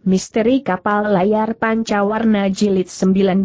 Misteri Kapal Layar Pancawarna Jilid 19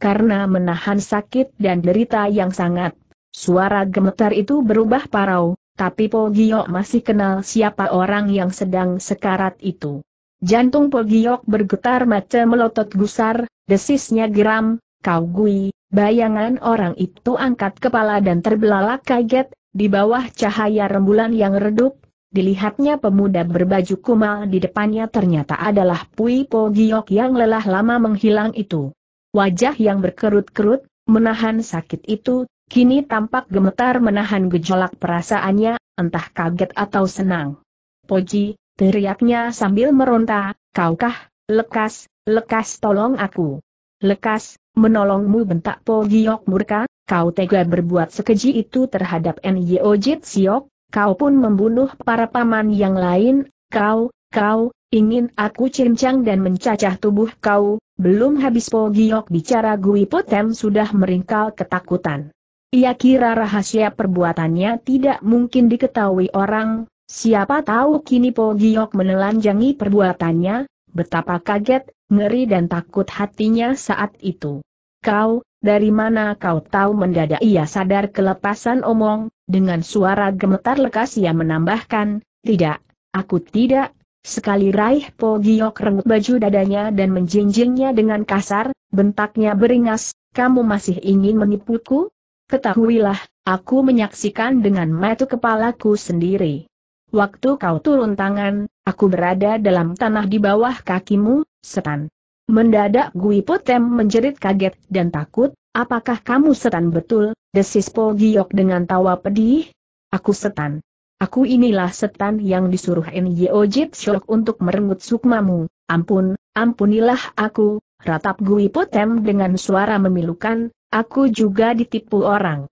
Karena menahan sakit dan derita yang sangat, suara gemetar itu berubah parau, tapi Pogiok masih kenal siapa orang yang sedang sekarat itu. Jantung Pogiok bergetar macam melotot gusar, desisnya geram, kau gui, bayangan orang itu angkat kepala dan terbelalak kaget, di bawah cahaya rembulan yang redup, Dilihatnya pemuda berbaju kumal di depannya ternyata adalah Pui Po Giok yang lelah lama menghilang itu. Wajah yang berkerut-kerut, menahan sakit itu, kini tampak gemetar menahan gejolak perasaannya, entah kaget atau senang. Poji, teriaknya sambil meronta, kaukah, lekas, lekas tolong aku. Lekas, menolongmu bentak Po Giok murka, kau tega berbuat sekeji itu terhadap Nyo Siok, kau pun membunuh para paman yang lain, kau, kau, ingin aku cincang dan mencacah tubuh kau, belum habis Po Giok bicara Gui Potem sudah meringkal ketakutan. Ia kira rahasia perbuatannya tidak mungkin diketahui orang, siapa tahu kini Po Giok menelanjangi perbuatannya, betapa kaget, ngeri dan takut hatinya saat itu. Kau, dari mana kau tahu mendadak ia sadar kelepasan omong, dengan suara gemetar lekas ia menambahkan, tidak, aku tidak, Sekali raih Po Giok rengut baju dadanya dan menjinjingnya dengan kasar, bentaknya beringas, kamu masih ingin menipuku? Ketahuilah, aku menyaksikan dengan mata kepalaku sendiri. Waktu kau turun tangan, aku berada dalam tanah di bawah kakimu, setan. Mendadak Gui Potem menjerit kaget dan takut, apakah kamu setan betul, desis Po Giok dengan tawa pedih? Aku setan. Aku inilah setan yang disuruh Nyo Jit Shok untuk merenggut sukmamu, ampun, ampunilah aku, ratap Gui Potem dengan suara memilukan, aku juga ditipu orang.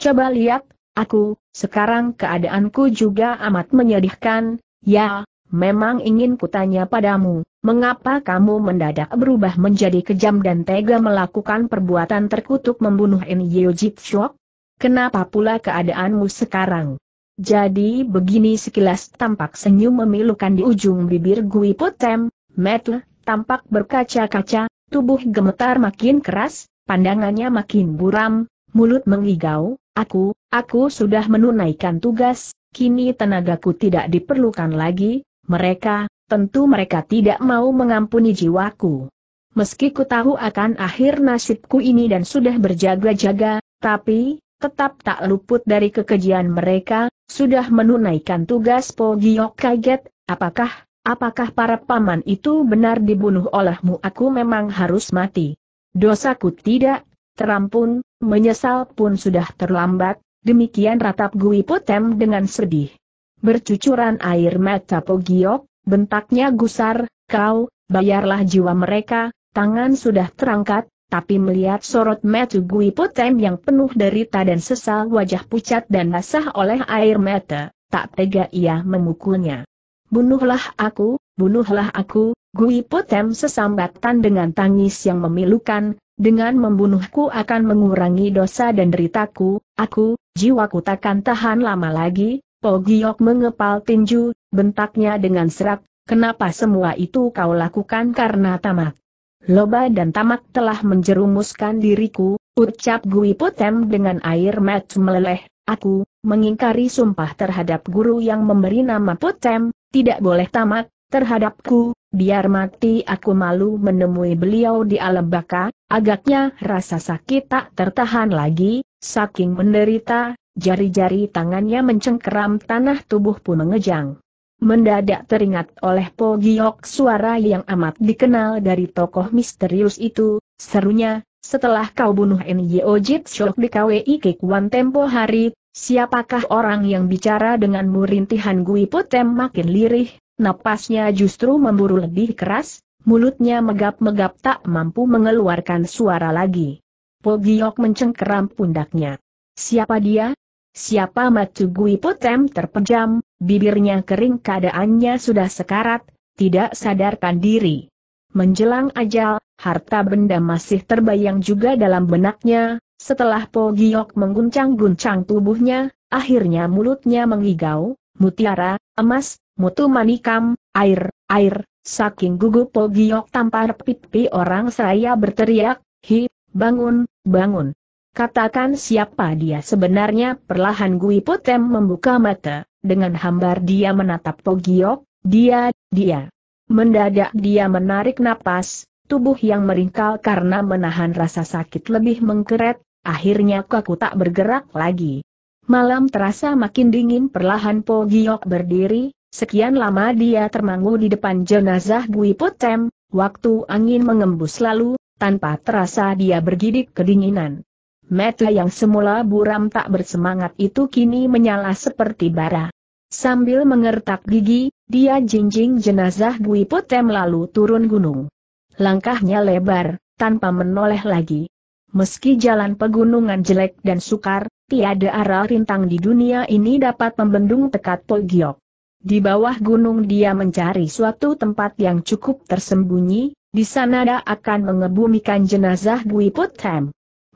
Coba lihat, aku, sekarang keadaanku juga amat menyedihkan, ya, Memang ingin kutanya padamu, mengapa kamu mendadak berubah menjadi kejam dan tega melakukan perbuatan terkutuk membunuh In Yeo Jit Shok? Kenapa pula keadaanmu sekarang? Jadi begini sekilas tampak senyum memilukan di ujung bibir Gui Putem, Metu tampak berkaca-kaca, tubuh gemetar makin keras, pandangannya makin buram, mulut mengigau, aku, aku sudah menunaikan tugas, kini tenagaku tidak diperlukan lagi, mereka, tentu mereka tidak mau mengampuni jiwaku. Meski ku tahu akan akhir nasibku ini dan sudah berjaga-jaga, tapi, tetap tak luput dari kekejian mereka, sudah menunaikan tugas Po Giok kaget, apakah Apakah para paman itu benar dibunuh olehmu? Aku memang harus mati. Dosaku tidak terampun, menyesal pun sudah terlambat. Demikian ratap Gui Potem dengan sedih. Bercucuran air mata Pogiok, bentaknya gusar, kau, bayarlah jiwa mereka, tangan sudah terangkat, tapi melihat sorot mata Gui Potem yang penuh derita dan sesal wajah pucat dan basah oleh air mata, tak tega ia memukulnya. Bunuhlah aku, bunuhlah aku, Gui Potem sesambatan dengan tangis yang memilukan, dengan membunuhku akan mengurangi dosa dan deritaku, aku, jiwaku takkan tahan lama lagi, Po mengepal tinju, bentaknya dengan serak, kenapa semua itu kau lakukan karena tamak? Loba dan tamak telah menjerumuskan diriku, ucap Gui Potem dengan air mat meleleh, aku, mengingkari sumpah terhadap guru yang memberi nama Potem, tidak boleh tamak, terhadapku, biar mati aku malu menemui beliau di alam baka, agaknya rasa sakit tak tertahan lagi, saking menderita, Jari-jari tangannya mencengkeram tanah tubuh pun mengejang. Mendadak teringat oleh Po Giok suara yang amat dikenal dari tokoh misterius itu, serunya, setelah kau bunuh Nyo Jit Shok di KWI Kekuan Tempo Hari, siapakah orang yang bicara dengan murintihan Gui Putem makin lirih, napasnya justru memburu lebih keras, mulutnya megap-megap tak mampu mengeluarkan suara lagi. Po Giok mencengkeram pundaknya. Siapa dia, Siapa Gui Potem terpejam, bibirnya kering keadaannya sudah sekarat, tidak sadarkan diri. Menjelang ajal, harta benda masih terbayang juga dalam benaknya, setelah Po Giok mengguncang-guncang tubuhnya, akhirnya mulutnya mengigau, mutiara, emas, mutu manikam, air, air, saking gugup Po Giok tampar pipi orang seraya berteriak, hi, bangun, bangun. Katakan siapa dia sebenarnya perlahan Gui Putem membuka mata, dengan hambar dia menatap Pogiok, dia, dia. Mendadak dia menarik napas, tubuh yang meringkal karena menahan rasa sakit lebih mengkeret, akhirnya kaku tak bergerak lagi. Malam terasa makin dingin perlahan Pogiok berdiri, sekian lama dia termangu di depan jenazah Gui Putem waktu angin mengembus lalu, tanpa terasa dia bergidik kedinginan. Mata yang semula buram tak bersemangat itu kini menyala seperti bara. Sambil mengertak gigi, dia jinjing jenazah Gui Potem lalu turun gunung. Langkahnya lebar, tanpa menoleh lagi. Meski jalan pegunungan jelek dan sukar, tiada arah rintang di dunia ini dapat membendung tekad Togiok. Di bawah gunung dia mencari suatu tempat yang cukup tersembunyi, di sana dia akan mengebumikan jenazah Gui Potem.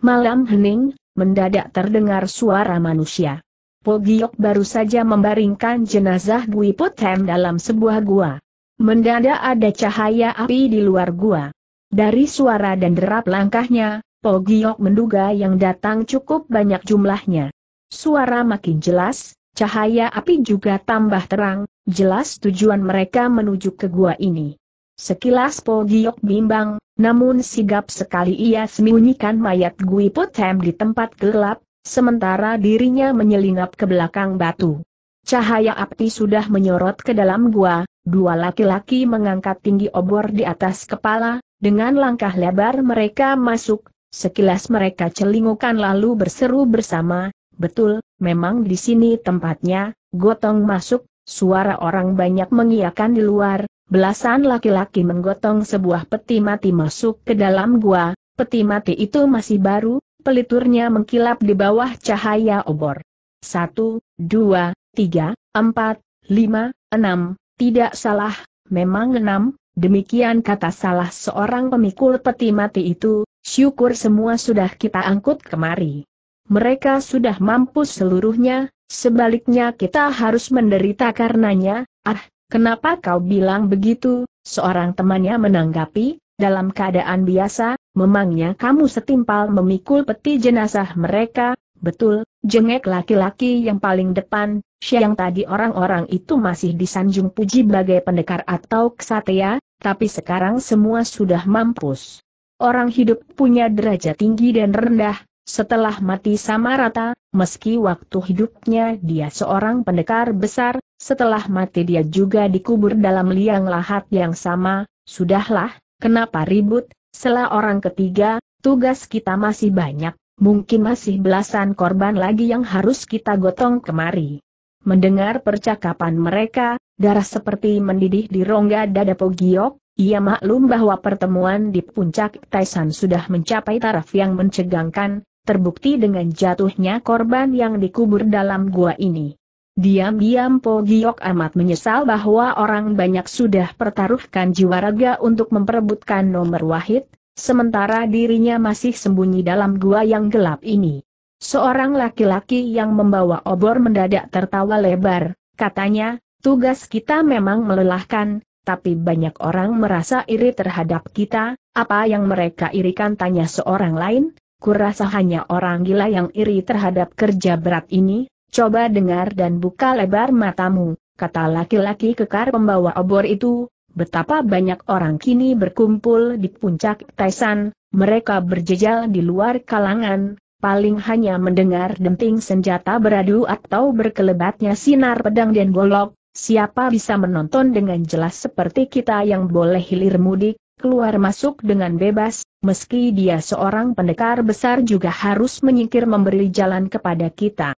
Malam hening, mendadak terdengar suara manusia. Pogiok baru saja membaringkan jenazah Gui Potem dalam sebuah gua. Mendadak ada cahaya api di luar gua. Dari suara dan derap langkahnya, Pogiok menduga yang datang cukup banyak jumlahnya. Suara makin jelas, cahaya api juga tambah terang, jelas tujuan mereka menuju ke gua ini. Sekilas Pogiok bimbang, namun sigap sekali ia sembunyikan mayat Gui Putem di tempat gelap, sementara dirinya menyelinap ke belakang batu. Cahaya api sudah menyorot ke dalam gua, dua laki-laki mengangkat tinggi obor di atas kepala, dengan langkah lebar mereka masuk, sekilas mereka celingukan lalu berseru bersama, betul, memang di sini tempatnya, gotong masuk, suara orang banyak mengiakan di luar, Belasan laki-laki menggotong sebuah peti mati masuk ke dalam gua, peti mati itu masih baru, peliturnya mengkilap di bawah cahaya obor. Satu, dua, tiga, empat, lima, enam, tidak salah, memang enam, demikian kata salah seorang pemikul peti mati itu, syukur semua sudah kita angkut kemari. Mereka sudah mampu seluruhnya, sebaliknya kita harus menderita karenanya, ah, Kenapa kau bilang begitu? Seorang temannya menanggapi, dalam keadaan biasa, memangnya kamu setimpal memikul peti jenazah mereka, betul, jengek laki-laki yang paling depan, siang tadi orang-orang itu masih disanjung puji bagai pendekar atau ksatria, tapi sekarang semua sudah mampus. Orang hidup punya derajat tinggi dan rendah, setelah mati sama rata, meski waktu hidupnya dia seorang pendekar besar, setelah mati dia juga dikubur dalam liang lahat yang sama, sudahlah, kenapa ribut, setelah orang ketiga, tugas kita masih banyak, mungkin masih belasan korban lagi yang harus kita gotong kemari. Mendengar percakapan mereka, darah seperti mendidih di rongga dada Pogiok, ia maklum bahwa pertemuan di puncak Taisan sudah mencapai taraf yang mencegangkan, terbukti dengan jatuhnya korban yang dikubur dalam gua ini. Diam-diam Po Giok amat menyesal bahwa orang banyak sudah pertaruhkan jiwa raga untuk memperebutkan nomor wahid, sementara dirinya masih sembunyi dalam gua yang gelap ini. Seorang laki-laki yang membawa obor mendadak tertawa lebar, katanya, tugas kita memang melelahkan, tapi banyak orang merasa iri terhadap kita, apa yang mereka irikan tanya seorang lain, kurasa hanya orang gila yang iri terhadap kerja berat ini, coba dengar dan buka lebar matamu, kata laki-laki kekar pembawa obor itu, betapa banyak orang kini berkumpul di puncak Taisan, mereka berjejal di luar kalangan, paling hanya mendengar denting senjata beradu atau berkelebatnya sinar pedang dan golok, siapa bisa menonton dengan jelas seperti kita yang boleh hilir mudik, keluar masuk dengan bebas, meski dia seorang pendekar besar juga harus menyingkir memberi jalan kepada kita.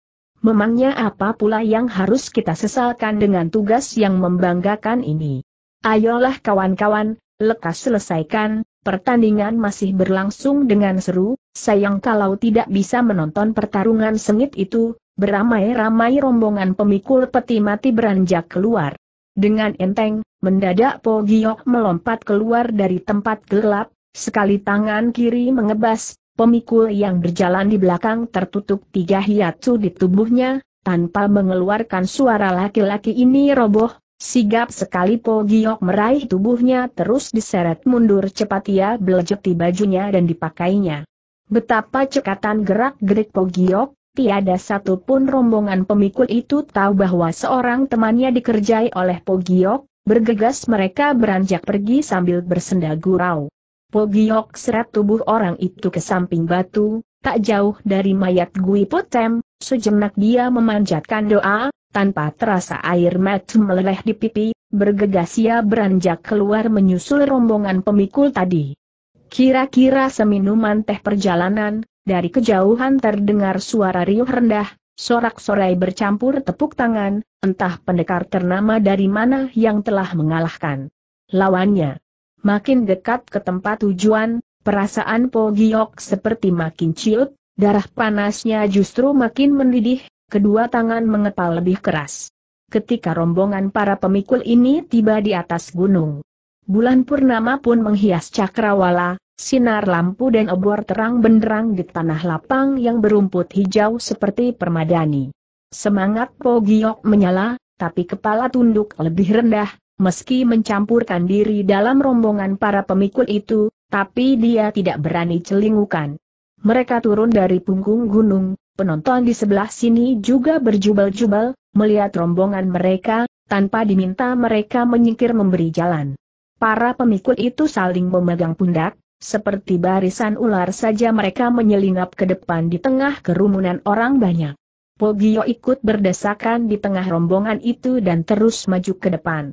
Memangnya apa pula yang harus kita sesalkan dengan tugas yang membanggakan ini? Ayolah kawan-kawan, lekas selesaikan, pertandingan masih berlangsung dengan seru, sayang kalau tidak bisa menonton pertarungan sengit itu, beramai-ramai rombongan pemikul peti mati beranjak keluar. Dengan enteng, mendadak Po Giok melompat keluar dari tempat gelap, sekali tangan kiri mengebas, pemikul yang berjalan di belakang tertutup tiga hiatsu di tubuhnya, tanpa mengeluarkan suara laki-laki ini roboh, sigap sekali Po Giok meraih tubuhnya terus diseret mundur cepat ia belejeti bajunya dan dipakainya. Betapa cekatan gerak-gerik Po Giok, tiada satu pun rombongan pemikul itu tahu bahwa seorang temannya dikerjai oleh Pogiok, bergegas mereka beranjak pergi sambil bersenda gurau. Pogiok seret tubuh orang itu ke samping batu, tak jauh dari mayat Gui Potem, sejenak dia memanjatkan doa, tanpa terasa air mata meleleh di pipi, bergegas ia beranjak keluar menyusul rombongan pemikul tadi. Kira-kira seminuman teh perjalanan, dari kejauhan terdengar suara riuh rendah, sorak-sorai bercampur tepuk tangan, entah pendekar ternama dari mana yang telah mengalahkan lawannya. Makin dekat ke tempat tujuan, perasaan Po Giok seperti makin ciut, darah panasnya justru makin mendidih, kedua tangan mengepal lebih keras. Ketika rombongan para pemikul ini tiba di atas gunung, Bulan purnama pun menghias cakrawala, sinar lampu dan obor terang benderang di tanah lapang yang berumput hijau seperti permadani. Semangat Po Giok menyala, tapi kepala tunduk lebih rendah, meski mencampurkan diri dalam rombongan para pemikul itu, tapi dia tidak berani celingukan. Mereka turun dari punggung gunung, penonton di sebelah sini juga berjubel-jubel, melihat rombongan mereka, tanpa diminta mereka menyingkir memberi jalan. Para pemikul itu saling memegang pundak, seperti barisan ular saja mereka menyelinap ke depan di tengah kerumunan orang banyak. Pogio ikut berdesakan di tengah rombongan itu dan terus maju ke depan.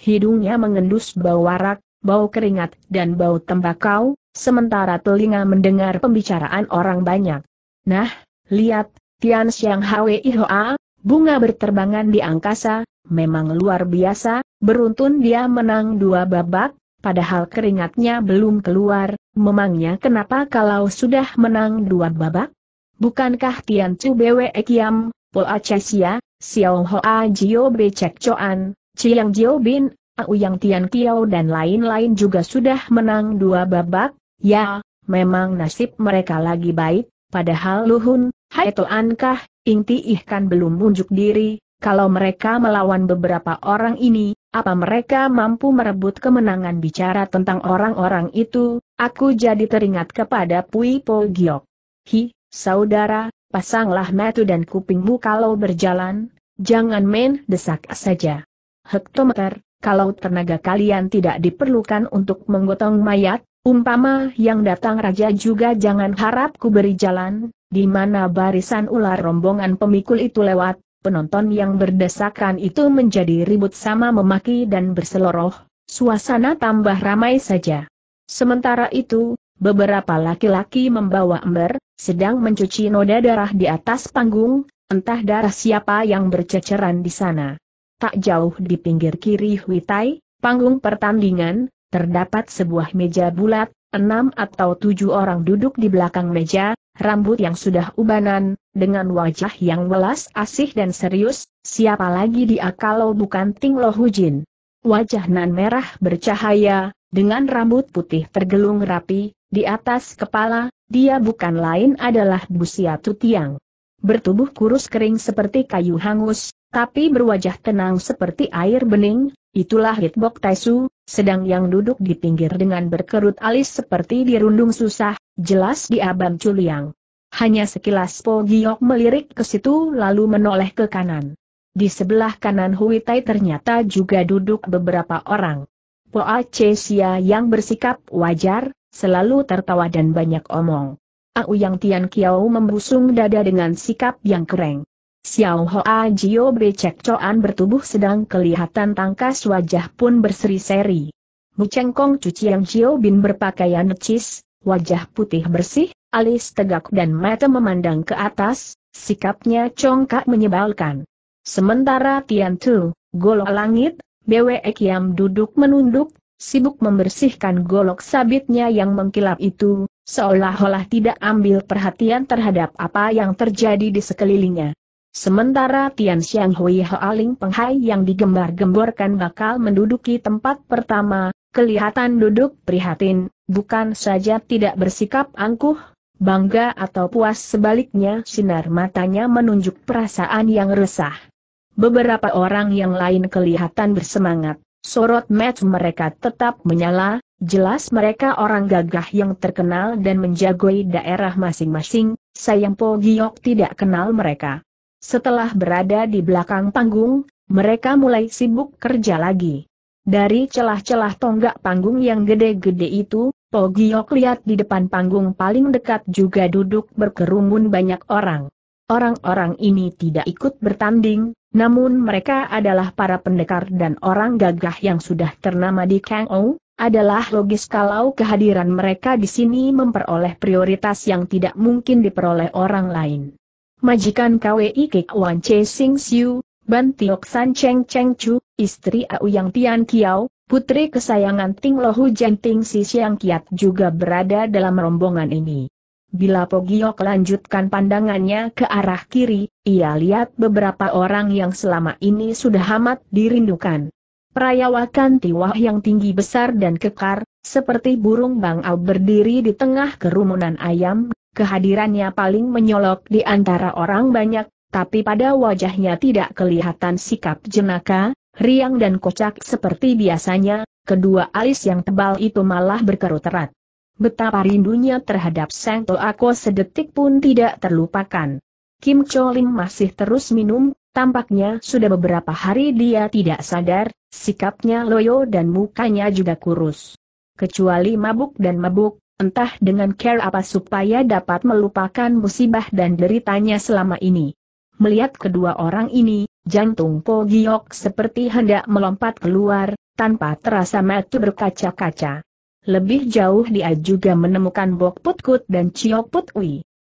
Hidungnya mengendus bau warak, bau keringat dan bau tembakau, sementara telinga mendengar pembicaraan orang banyak. Nah, lihat, Tian Xiang Hwi Hoa, bunga berterbangan di angkasa, memang luar biasa, Beruntun dia menang dua babak, padahal keringatnya belum keluar, memangnya kenapa kalau sudah menang dua babak? Bukankah Tian Chu Bwe Kiam, Pol Acesia, Xiao Hoa Jio Be Cek Choan, Chiang Jio Bin, Au Yang Tian Kiao dan lain-lain juga sudah menang dua babak, ya, memang nasib mereka lagi baik, padahal Luhun, Hai Toankah, Ing Ti Ihkan belum unjuk diri, kalau mereka melawan beberapa orang ini, apa mereka mampu merebut kemenangan bicara tentang orang-orang itu, aku jadi teringat kepada Pui Po Giok. Hi, saudara, pasanglah metu dan kupingmu kalau berjalan, jangan main desak saja. Hektometer, kalau tenaga kalian tidak diperlukan untuk menggotong mayat, umpama yang datang raja juga jangan harap ku beri jalan, di mana barisan ular rombongan pemikul itu lewat, penonton yang berdesakan itu menjadi ribut sama memaki dan berseloroh, suasana tambah ramai saja. Sementara itu, beberapa laki-laki membawa ember, sedang mencuci noda darah di atas panggung, entah darah siapa yang berceceran di sana. Tak jauh di pinggir kiri Huitai, panggung pertandingan, terdapat sebuah meja bulat, enam atau tujuh orang duduk di belakang meja, rambut yang sudah ubanan, dengan wajah yang welas asih dan serius, siapa lagi dia kalau bukan Ting Lo Hujin. Wajah nan merah bercahaya, dengan rambut putih tergelung rapi, di atas kepala, dia bukan lain adalah Busia Tiang. Bertubuh kurus kering seperti kayu hangus, tapi berwajah tenang seperti air bening, itulah Hitbok Taisu, sedang yang duduk di pinggir dengan berkerut alis seperti dirundung susah, Jelas di Abang Culiang. Hanya sekilas Po Giok melirik ke situ lalu menoleh ke kanan. Di sebelah kanan Hui Tai ternyata juga duduk beberapa orang. Po Sia yang bersikap wajar, selalu tertawa dan banyak omong. Au Yang Tian Kiao membusung dada dengan sikap yang kereng. Xiao Hoa Jio becek coan bertubuh sedang kelihatan tangkas wajah pun berseri-seri. Mu Cheng Kong Cu Chiang Jio Bin berpakaian necis, wajah putih bersih, alis tegak dan mata memandang ke atas, sikapnya congkak menyebalkan. Sementara Tian Tu, golok langit, Bwe Kiam duduk menunduk, sibuk membersihkan golok sabitnya yang mengkilap itu, seolah-olah tidak ambil perhatian terhadap apa yang terjadi di sekelilingnya. Sementara Tian Xiang Hui Hoaling Penghai yang digembar-gemborkan bakal menduduki tempat pertama, kelihatan duduk prihatin, Bukan saja tidak bersikap angkuh, bangga atau puas sebaliknya sinar matanya menunjuk perasaan yang resah. Beberapa orang yang lain kelihatan bersemangat, sorot match mereka tetap menyala, jelas mereka orang gagah yang terkenal dan menjagoi daerah masing-masing, sayang Po Giok tidak kenal mereka. Setelah berada di belakang panggung, mereka mulai sibuk kerja lagi. Dari celah-celah tonggak panggung yang gede-gede itu, Po Giok lihat di depan panggung paling dekat juga duduk berkerumun banyak orang. Orang-orang ini tidak ikut bertanding, namun mereka adalah para pendekar dan orang gagah yang sudah ternama di Kang Ou, adalah logis kalau kehadiran mereka di sini memperoleh prioritas yang tidak mungkin diperoleh orang lain. Majikan KWI Kek Wan Che Sing Siu, Ban Tiok San Cheng Cheng Chu, Istri Au Yang Tian Kiao, putri kesayangan Ting Lohu Jen Ting Si Siang Kiat juga berada dalam rombongan ini. Bila Pogiok lanjutkan pandangannya ke arah kiri, ia lihat beberapa orang yang selama ini sudah amat dirindukan. Perayawakan tiwah yang tinggi besar dan kekar, seperti burung bangau berdiri di tengah kerumunan ayam, kehadirannya paling menyolok di antara orang banyak, tapi pada wajahnya tidak kelihatan sikap jenaka, riang dan kocak seperti biasanya, kedua alis yang tebal itu malah berkerut erat. Betapa rindunya terhadap Sang Toako sedetik pun tidak terlupakan. Kim Cholim masih terus minum, tampaknya sudah beberapa hari dia tidak sadar, sikapnya loyo dan mukanya juga kurus. Kecuali mabuk dan mabuk, entah dengan care apa supaya dapat melupakan musibah dan deritanya selama ini. Melihat kedua orang ini, Jantung Po Giok seperti hendak melompat keluar, tanpa terasa mati berkaca-kaca. Lebih jauh dia juga menemukan Bok Put dan Ciok Put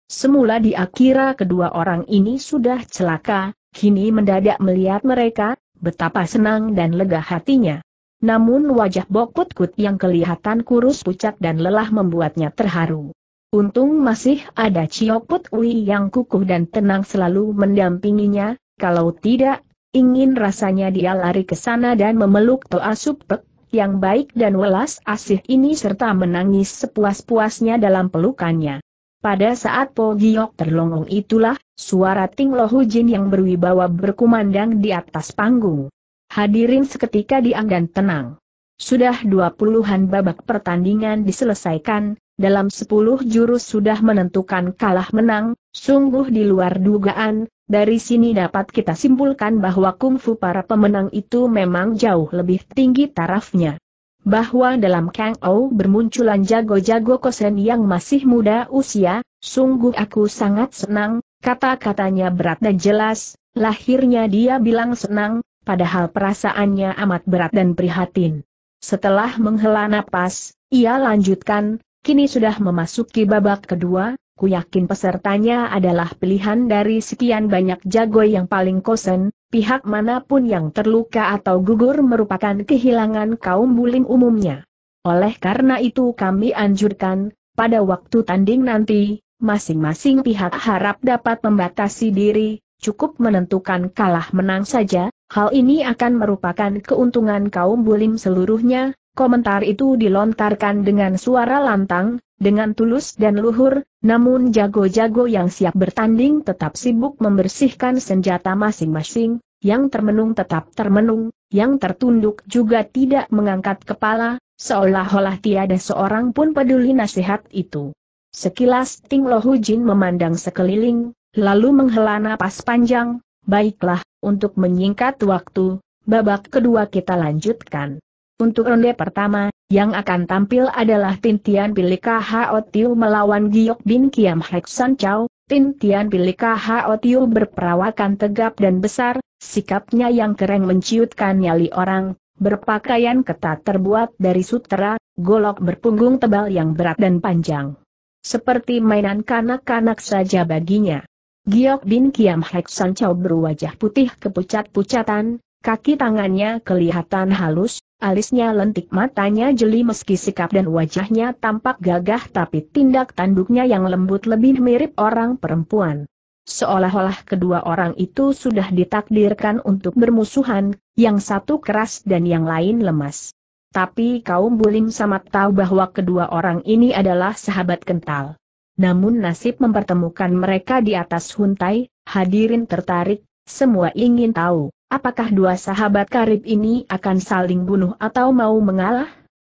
Semula dia kira kedua orang ini sudah celaka, kini mendadak melihat mereka, betapa senang dan lega hatinya. Namun wajah Bok Put yang kelihatan kurus pucat dan lelah membuatnya terharu. Untung masih ada Ciok Put yang kukuh dan tenang selalu mendampinginya, kalau tidak, ingin rasanya dia lari ke sana dan memeluk Toa Supek, yang baik dan welas asih ini serta menangis sepuas-puasnya dalam pelukannya. Pada saat Po Giok terlongong itulah, suara Ting Hu Jin yang berwibawa berkumandang di atas panggung. Hadirin seketika diam tenang. Sudah dua puluhan babak pertandingan diselesaikan, dalam sepuluh jurus sudah menentukan kalah menang, sungguh di luar dugaan, dari sini dapat kita simpulkan bahwa kungfu para pemenang itu memang jauh lebih tinggi tarafnya. Bahwa dalam Kang Ou bermunculan jago-jago kosen yang masih muda usia, sungguh aku sangat senang, kata-katanya berat dan jelas, lahirnya dia bilang senang, padahal perasaannya amat berat dan prihatin. Setelah menghela napas, ia lanjutkan, kini sudah memasuki babak kedua, ku yakin pesertanya adalah pilihan dari sekian banyak jago yang paling kosen, pihak manapun yang terluka atau gugur merupakan kehilangan kaum bulim umumnya. Oleh karena itu kami anjurkan, pada waktu tanding nanti, masing-masing pihak harap dapat membatasi diri, cukup menentukan kalah menang saja, hal ini akan merupakan keuntungan kaum bulim seluruhnya, komentar itu dilontarkan dengan suara lantang, dengan tulus dan luhur, namun jago-jago yang siap bertanding tetap sibuk membersihkan senjata masing-masing, yang termenung tetap termenung, yang tertunduk juga tidak mengangkat kepala, seolah-olah tiada seorang pun peduli nasihat itu. Sekilas Ting Lohu Jin memandang sekeliling, lalu menghela napas panjang, baiklah, untuk menyingkat waktu, babak kedua kita lanjutkan. Untuk ronde pertama, yang akan tampil adalah Tintian Pilika Hao Tiu melawan Giok Bin Kiam Hek San Chow, Tintian Pilika Hao Tiu berperawakan tegap dan besar, sikapnya yang keren menciutkan nyali orang, berpakaian ketat terbuat dari sutera, golok berpunggung tebal yang berat dan panjang. Seperti mainan kanak-kanak saja baginya. Giok Bin Kiam Hek San Chow berwajah putih kepucat-pucatan, kaki tangannya kelihatan halus, Alisnya lentik matanya jeli meski sikap dan wajahnya tampak gagah tapi tindak tanduknya yang lembut lebih mirip orang perempuan. Seolah-olah kedua orang itu sudah ditakdirkan untuk bermusuhan, yang satu keras dan yang lain lemas. Tapi kaum Bulim sama tahu bahwa kedua orang ini adalah sahabat kental. Namun nasib mempertemukan mereka di atas huntai, hadirin tertarik, semua ingin tahu. Apakah dua sahabat karib ini akan saling bunuh atau mau mengalah?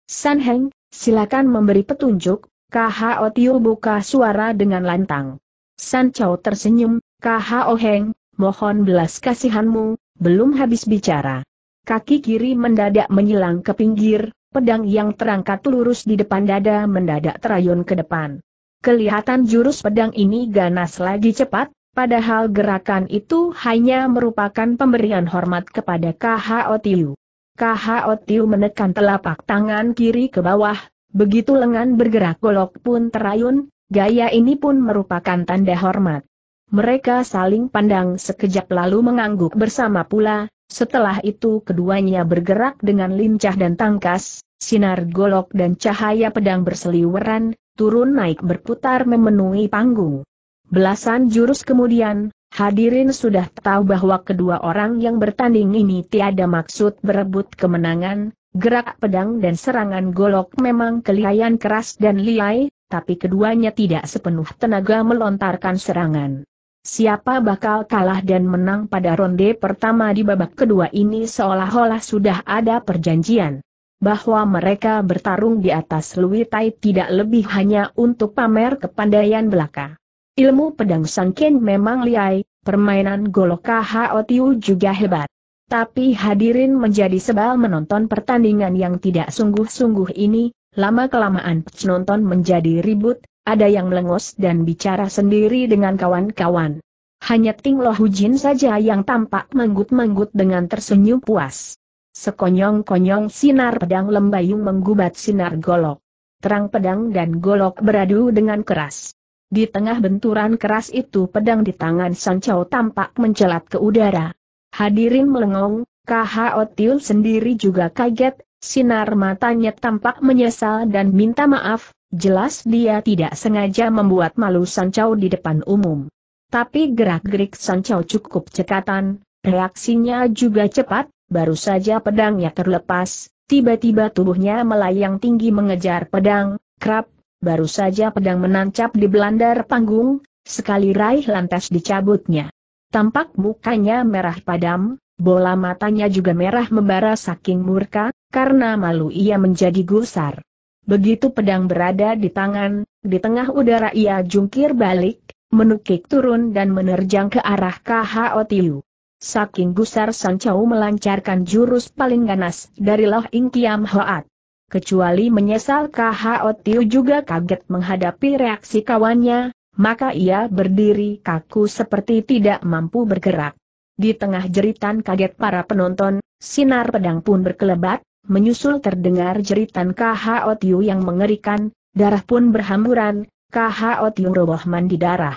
San Heng, silakan memberi petunjuk, KHO Tiu buka suara dengan lantang. San Chow tersenyum, KHO Heng, mohon belas kasihanmu, belum habis bicara. Kaki kiri mendadak menyilang ke pinggir, pedang yang terangkat lurus di depan dada mendadak terayun ke depan. Kelihatan jurus pedang ini ganas lagi cepat, Padahal gerakan itu hanya merupakan pemberian hormat kepada KHO Tiu. KHO Tiu menekan telapak tangan kiri ke bawah, begitu lengan bergerak golok pun terayun, gaya ini pun merupakan tanda hormat. Mereka saling pandang sekejap lalu mengangguk bersama pula, setelah itu keduanya bergerak dengan lincah dan tangkas, sinar golok dan cahaya pedang berseliweran, turun naik berputar memenuhi panggung. Belasan jurus kemudian, hadirin sudah tahu bahwa kedua orang yang bertanding ini tiada maksud berebut kemenangan, gerak pedang dan serangan golok memang kelihayan keras dan liai, tapi keduanya tidak sepenuh tenaga melontarkan serangan. Siapa bakal kalah dan menang pada ronde pertama di babak kedua ini seolah-olah sudah ada perjanjian bahwa mereka bertarung di atas Luitai tidak lebih hanya untuk pamer kepandaian belaka. Ilmu pedang Ken memang liai, permainan golok KHO Tiu juga hebat. Tapi hadirin menjadi sebal menonton pertandingan yang tidak sungguh-sungguh ini, lama-kelamaan penonton menjadi ribut, ada yang melengos dan bicara sendiri dengan kawan-kawan. Hanya Ting Lo Hujin saja yang tampak menggut-menggut dengan tersenyum puas. Sekonyong-konyong sinar pedang lembayung menggubat sinar golok. Terang pedang dan golok beradu dengan keras. Di tengah benturan keras itu pedang di tangan Sang Chow tampak mencelat ke udara. Hadirin melengong, KHO Tiul sendiri juga kaget, sinar matanya tampak menyesal dan minta maaf, jelas dia tidak sengaja membuat malu Sang Chow di depan umum. Tapi gerak-gerik Sang Chow cukup cekatan, reaksinya juga cepat, baru saja pedangnya terlepas, tiba-tiba tubuhnya melayang tinggi mengejar pedang, kerap baru saja pedang menancap di belandar panggung, sekali raih lantas dicabutnya. Tampak mukanya merah padam, bola matanya juga merah membara saking murka, karena malu ia menjadi gusar. Begitu pedang berada di tangan, di tengah udara ia jungkir balik, menukik turun dan menerjang ke arah KHO Tiu. Saking gusar Sancau melancarkan jurus paling ganas dari Loh Ing Kiam Hoat kecuali menyesal KHO Tiu juga kaget menghadapi reaksi kawannya, maka ia berdiri kaku seperti tidak mampu bergerak. Di tengah jeritan kaget para penonton, sinar pedang pun berkelebat, menyusul terdengar jeritan KHO Tiu yang mengerikan, darah pun berhamburan, KHO Tiu roboh mandi darah.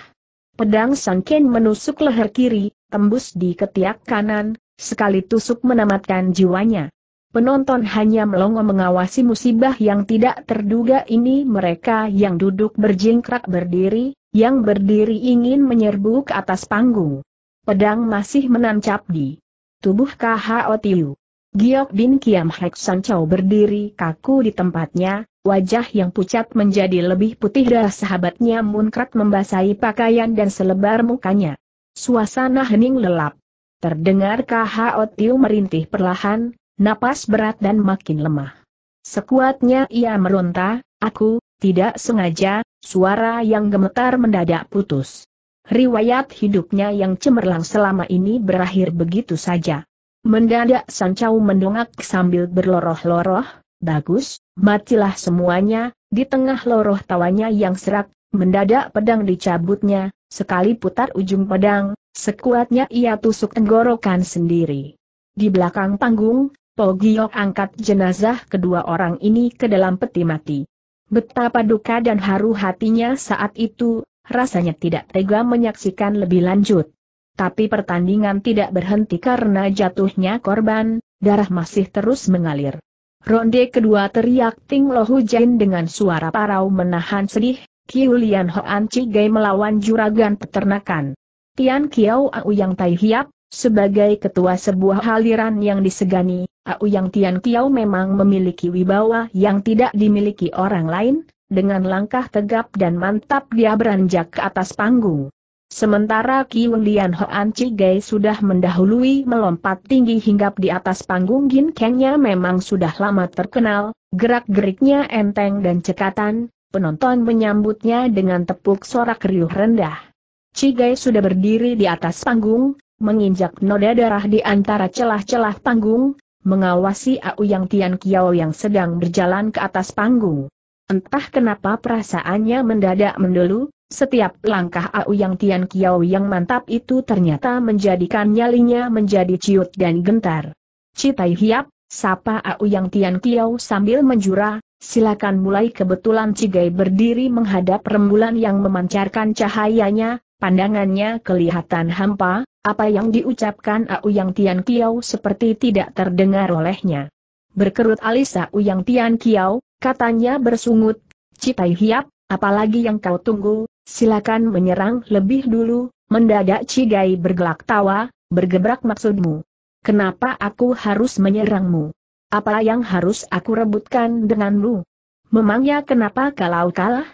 Pedang sangkin menusuk leher kiri, tembus di ketiak kanan, sekali tusuk menamatkan jiwanya. Penonton hanya melongo mengawasi musibah yang tidak terduga ini mereka yang duduk berjingkrak berdiri, yang berdiri ingin menyerbu ke atas panggung. Pedang masih menancap di tubuh KHO Tiu. Giok Bin Kiam Hek Chow berdiri kaku di tempatnya, wajah yang pucat menjadi lebih putih dah sahabatnya munkrat membasahi pakaian dan selebar mukanya. Suasana hening lelap. Terdengar KHO Tiu merintih perlahan, napas berat dan makin lemah. Sekuatnya ia meronta, aku, tidak sengaja, suara yang gemetar mendadak putus. Riwayat hidupnya yang cemerlang selama ini berakhir begitu saja. Mendadak Sancau mendongak sambil berloroh-loroh, bagus, matilah semuanya, di tengah loroh tawanya yang serak, mendadak pedang dicabutnya, sekali putar ujung pedang, sekuatnya ia tusuk tenggorokan sendiri. Di belakang panggung, Pogiok angkat jenazah kedua orang ini ke dalam peti mati. Betapa duka dan haru hatinya saat itu, rasanya tidak tega menyaksikan lebih lanjut. Tapi pertandingan tidak berhenti karena jatuhnya korban, darah masih terus mengalir. Ronde kedua teriak Ting Lo Hujen dengan suara parau menahan sedih, Kiulian Hoan Cigai melawan juragan peternakan. Tian Kiao Au Yang Tai Hiap, sebagai ketua sebuah aliran yang disegani, Auyang Tian Kiao memang memiliki wibawa yang tidak dimiliki orang lain, dengan langkah tegap dan mantap dia beranjak ke atas panggung. Sementara Ki Wendian Hoan Chigai sudah mendahului melompat tinggi hingga di atas panggung Gin Kengnya memang sudah lama terkenal, gerak-geriknya enteng dan cekatan, penonton menyambutnya dengan tepuk sorak riuh rendah. Chigai sudah berdiri di atas panggung, menginjak noda darah di antara celah-celah panggung, mengawasi Au Yang Tian Kiao yang sedang berjalan ke atas panggung. Entah kenapa perasaannya mendadak mendelu, setiap langkah Au Yang Tian Kiao yang mantap itu ternyata menjadikan nyalinya menjadi ciut dan gentar. Citai Hiap, sapa Au Yang Tian Kiao sambil menjura, silakan mulai kebetulan Cigai berdiri menghadap rembulan yang memancarkan cahayanya, Pandangannya kelihatan hampa, apa yang diucapkan Auyang Yang Tian Kiao seperti tidak terdengar olehnya. Berkerut alis Auyang Yang Tian Kiao, katanya bersungut, Citai Hiap, apalagi yang kau tunggu, silakan menyerang lebih dulu, mendadak Cigai bergelak tawa, bergebrak maksudmu. Kenapa aku harus menyerangmu? Apa yang harus aku rebutkan denganmu? Memangnya kenapa kalau kalah?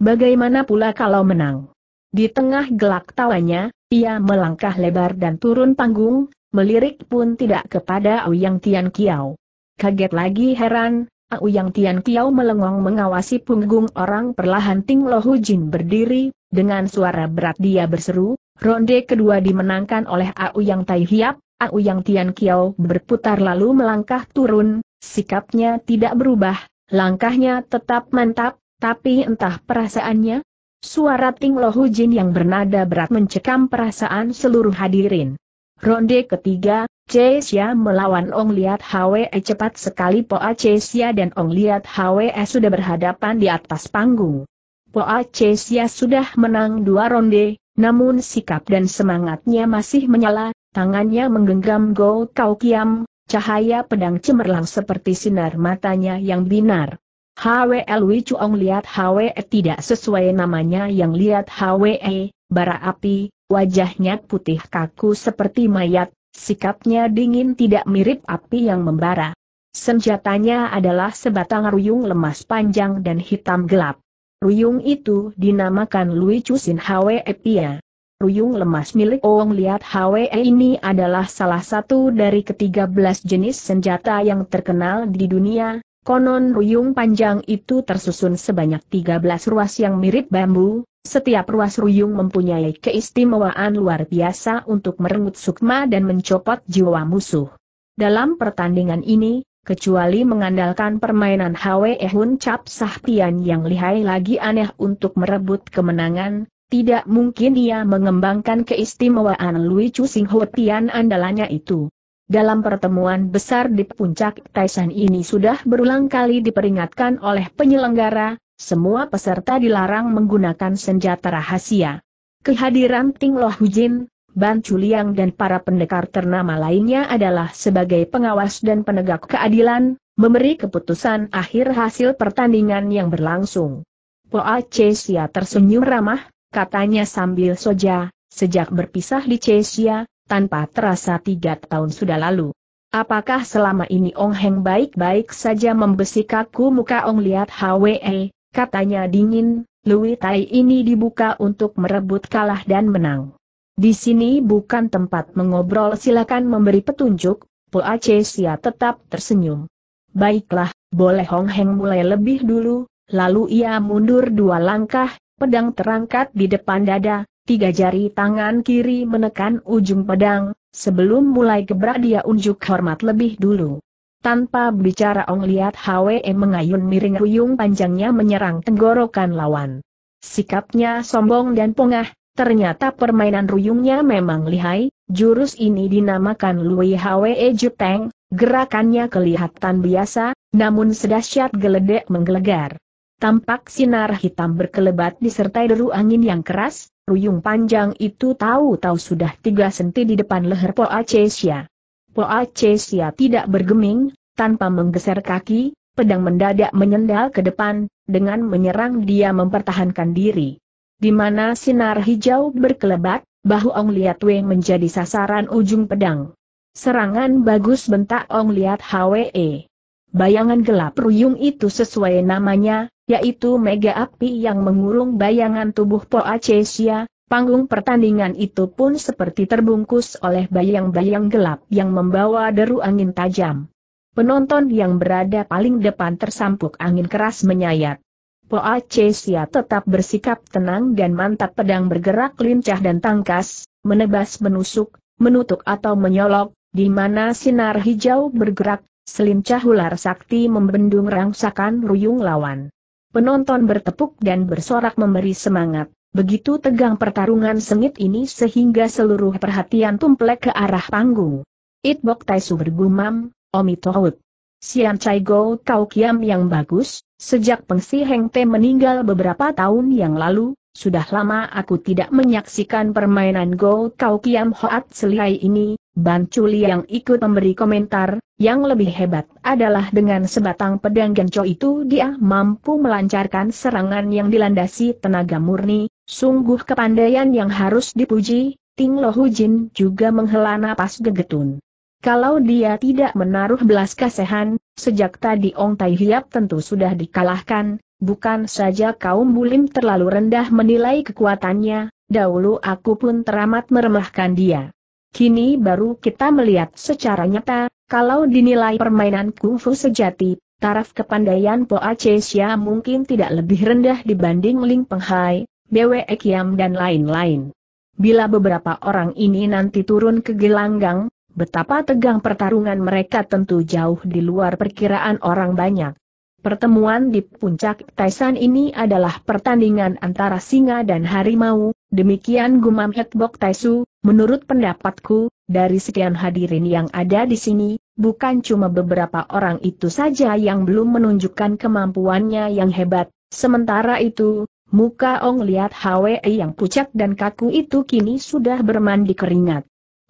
Bagaimana pula kalau menang? Di tengah gelak tawanya, ia melangkah lebar dan turun panggung, melirik pun tidak kepada Auyang Tian Kiao. Kaget lagi heran, Auyang Tian Kiao melengong mengawasi punggung orang perlahan Ting Lo Jin berdiri, dengan suara berat dia berseru, ronde kedua dimenangkan oleh Auyang Tai Hiap, Auyang Tian Kiao berputar lalu melangkah turun, sikapnya tidak berubah, langkahnya tetap mantap, tapi entah perasaannya, Suara Ting Jin yang bernada berat mencekam perasaan seluruh hadirin. Ronde ketiga, Xia melawan Ong Liat Hwe e cepat sekali Poa Xia dan Ong Liat Hwe e sudah berhadapan di atas panggung. Poa Xia sudah menang dua ronde, namun sikap dan semangatnya masih menyala, tangannya menggenggam Go Kau Kiam, cahaya pedang cemerlang seperti sinar matanya yang binar. Hwe Lui Chuong lihat Hwe tidak sesuai namanya yang lihat Hwe, bara api, wajahnya putih kaku seperti mayat, sikapnya dingin tidak mirip api yang membara. Senjatanya adalah sebatang ruyung lemas panjang dan hitam gelap. Ruyung itu dinamakan Lui Chusin Hwe Pia. Ruyung lemas milik Ong Liat Hwe ini adalah salah satu dari ketiga belas jenis senjata yang terkenal di dunia, Konon ruyung panjang itu tersusun sebanyak 13 ruas yang mirip bambu, setiap ruas ruyung mempunyai keistimewaan luar biasa untuk merenggut sukma dan mencopot jiwa musuh. Dalam pertandingan ini, kecuali mengandalkan permainan Hwe Hun Cap Sahtian yang lihai lagi aneh untuk merebut kemenangan, tidak mungkin ia mengembangkan keistimewaan Lui Chu Sing Ho Tian andalannya itu. Dalam pertemuan besar di puncak Taishan ini sudah berulang kali diperingatkan oleh penyelenggara, semua peserta dilarang menggunakan senjata rahasia. Kehadiran Ting Loh Hujin, Ban Chuliang dan para pendekar ternama lainnya adalah sebagai pengawas dan penegak keadilan, memberi keputusan akhir hasil pertandingan yang berlangsung. Poa Cesia tersenyum ramah, katanya sambil soja, sejak berpisah di Cesia, tanpa terasa tiga tahun sudah lalu. Apakah selama ini Ong Heng baik-baik saja membesik kaku muka Ong lihat Hwe, katanya dingin, Lui Tai ini dibuka untuk merebut kalah dan menang. Di sini bukan tempat mengobrol silakan memberi petunjuk, Ace Sia tetap tersenyum. Baiklah, boleh Hong Heng mulai lebih dulu, lalu ia mundur dua langkah, pedang terangkat di depan dada, Tiga jari tangan kiri menekan ujung pedang, sebelum mulai gebrak dia unjuk hormat lebih dulu. Tanpa bicara Ong lihat Hwe mengayun miring ruyung panjangnya menyerang tenggorokan lawan. Sikapnya sombong dan pongah, ternyata permainan ruyungnya memang lihai, jurus ini dinamakan Lui Hwe Juteng, gerakannya kelihatan biasa, namun sedasyat geledek menggelegar. Tampak sinar hitam berkelebat disertai deru angin yang keras, Ujung panjang itu tahu-tahu sudah tiga senti di depan leher Po Cesia. Po Cesia tidak bergeming, tanpa menggeser kaki, pedang mendadak menyendal ke depan, dengan menyerang dia mempertahankan diri. Di mana sinar hijau berkelebat, bahu Ong Liat Wei menjadi sasaran ujung pedang. Serangan bagus bentak Ong Liat Hwe. Bayangan gelap ruyung itu sesuai namanya, yaitu mega api yang mengurung bayangan tubuh Po Acesia, panggung pertandingan itu pun seperti terbungkus oleh bayang-bayang gelap yang membawa deru angin tajam. Penonton yang berada paling depan tersampuk angin keras menyayat. Po Acesia tetap bersikap tenang dan mantap pedang bergerak lincah dan tangkas, menebas menusuk, menutuk atau menyolok, di mana sinar hijau bergerak, selincah ular sakti membendung rangsakan ruyung lawan. Penonton bertepuk dan bersorak memberi semangat. Begitu tegang pertarungan sengit ini sehingga seluruh perhatian tumplek ke arah panggung. Itbok Taisu bergumam, Omi Tohut. Sian Chai Go Kau Kiam yang bagus, sejak Pengsi Heng Te meninggal beberapa tahun yang lalu, sudah lama aku tidak menyaksikan permainan Go Kau Kiam Hoat Selihai ini, Ban Chuli yang ikut memberi komentar, yang lebih hebat adalah dengan sebatang pedang genco itu dia mampu melancarkan serangan yang dilandasi tenaga murni, sungguh kepandaian yang harus dipuji, Ting Lohu Jin juga menghela napas gegetun. Kalau dia tidak menaruh belas kasihan, sejak tadi Ong Tai Hiap tentu sudah dikalahkan, bukan saja kaum bulim terlalu rendah menilai kekuatannya, dahulu aku pun teramat meremahkan dia. Kini baru kita melihat secara nyata, kalau dinilai permainan kungfu sejati, taraf kepandaian Po Achesia mungkin tidak lebih rendah dibanding Ling Penghai, Bwe Kiam dan lain-lain. Bila beberapa orang ini nanti turun ke gelanggang, betapa tegang pertarungan mereka tentu jauh di luar perkiraan orang banyak. Pertemuan di puncak Taisan ini adalah pertandingan antara singa dan harimau, demikian gumam Hekbok Taisu, menurut pendapatku, dari sekian hadirin yang ada di sini, bukan cuma beberapa orang itu saja yang belum menunjukkan kemampuannya yang hebat, sementara itu, muka Ong lihat Hwe yang pucat dan kaku itu kini sudah bermandi keringat.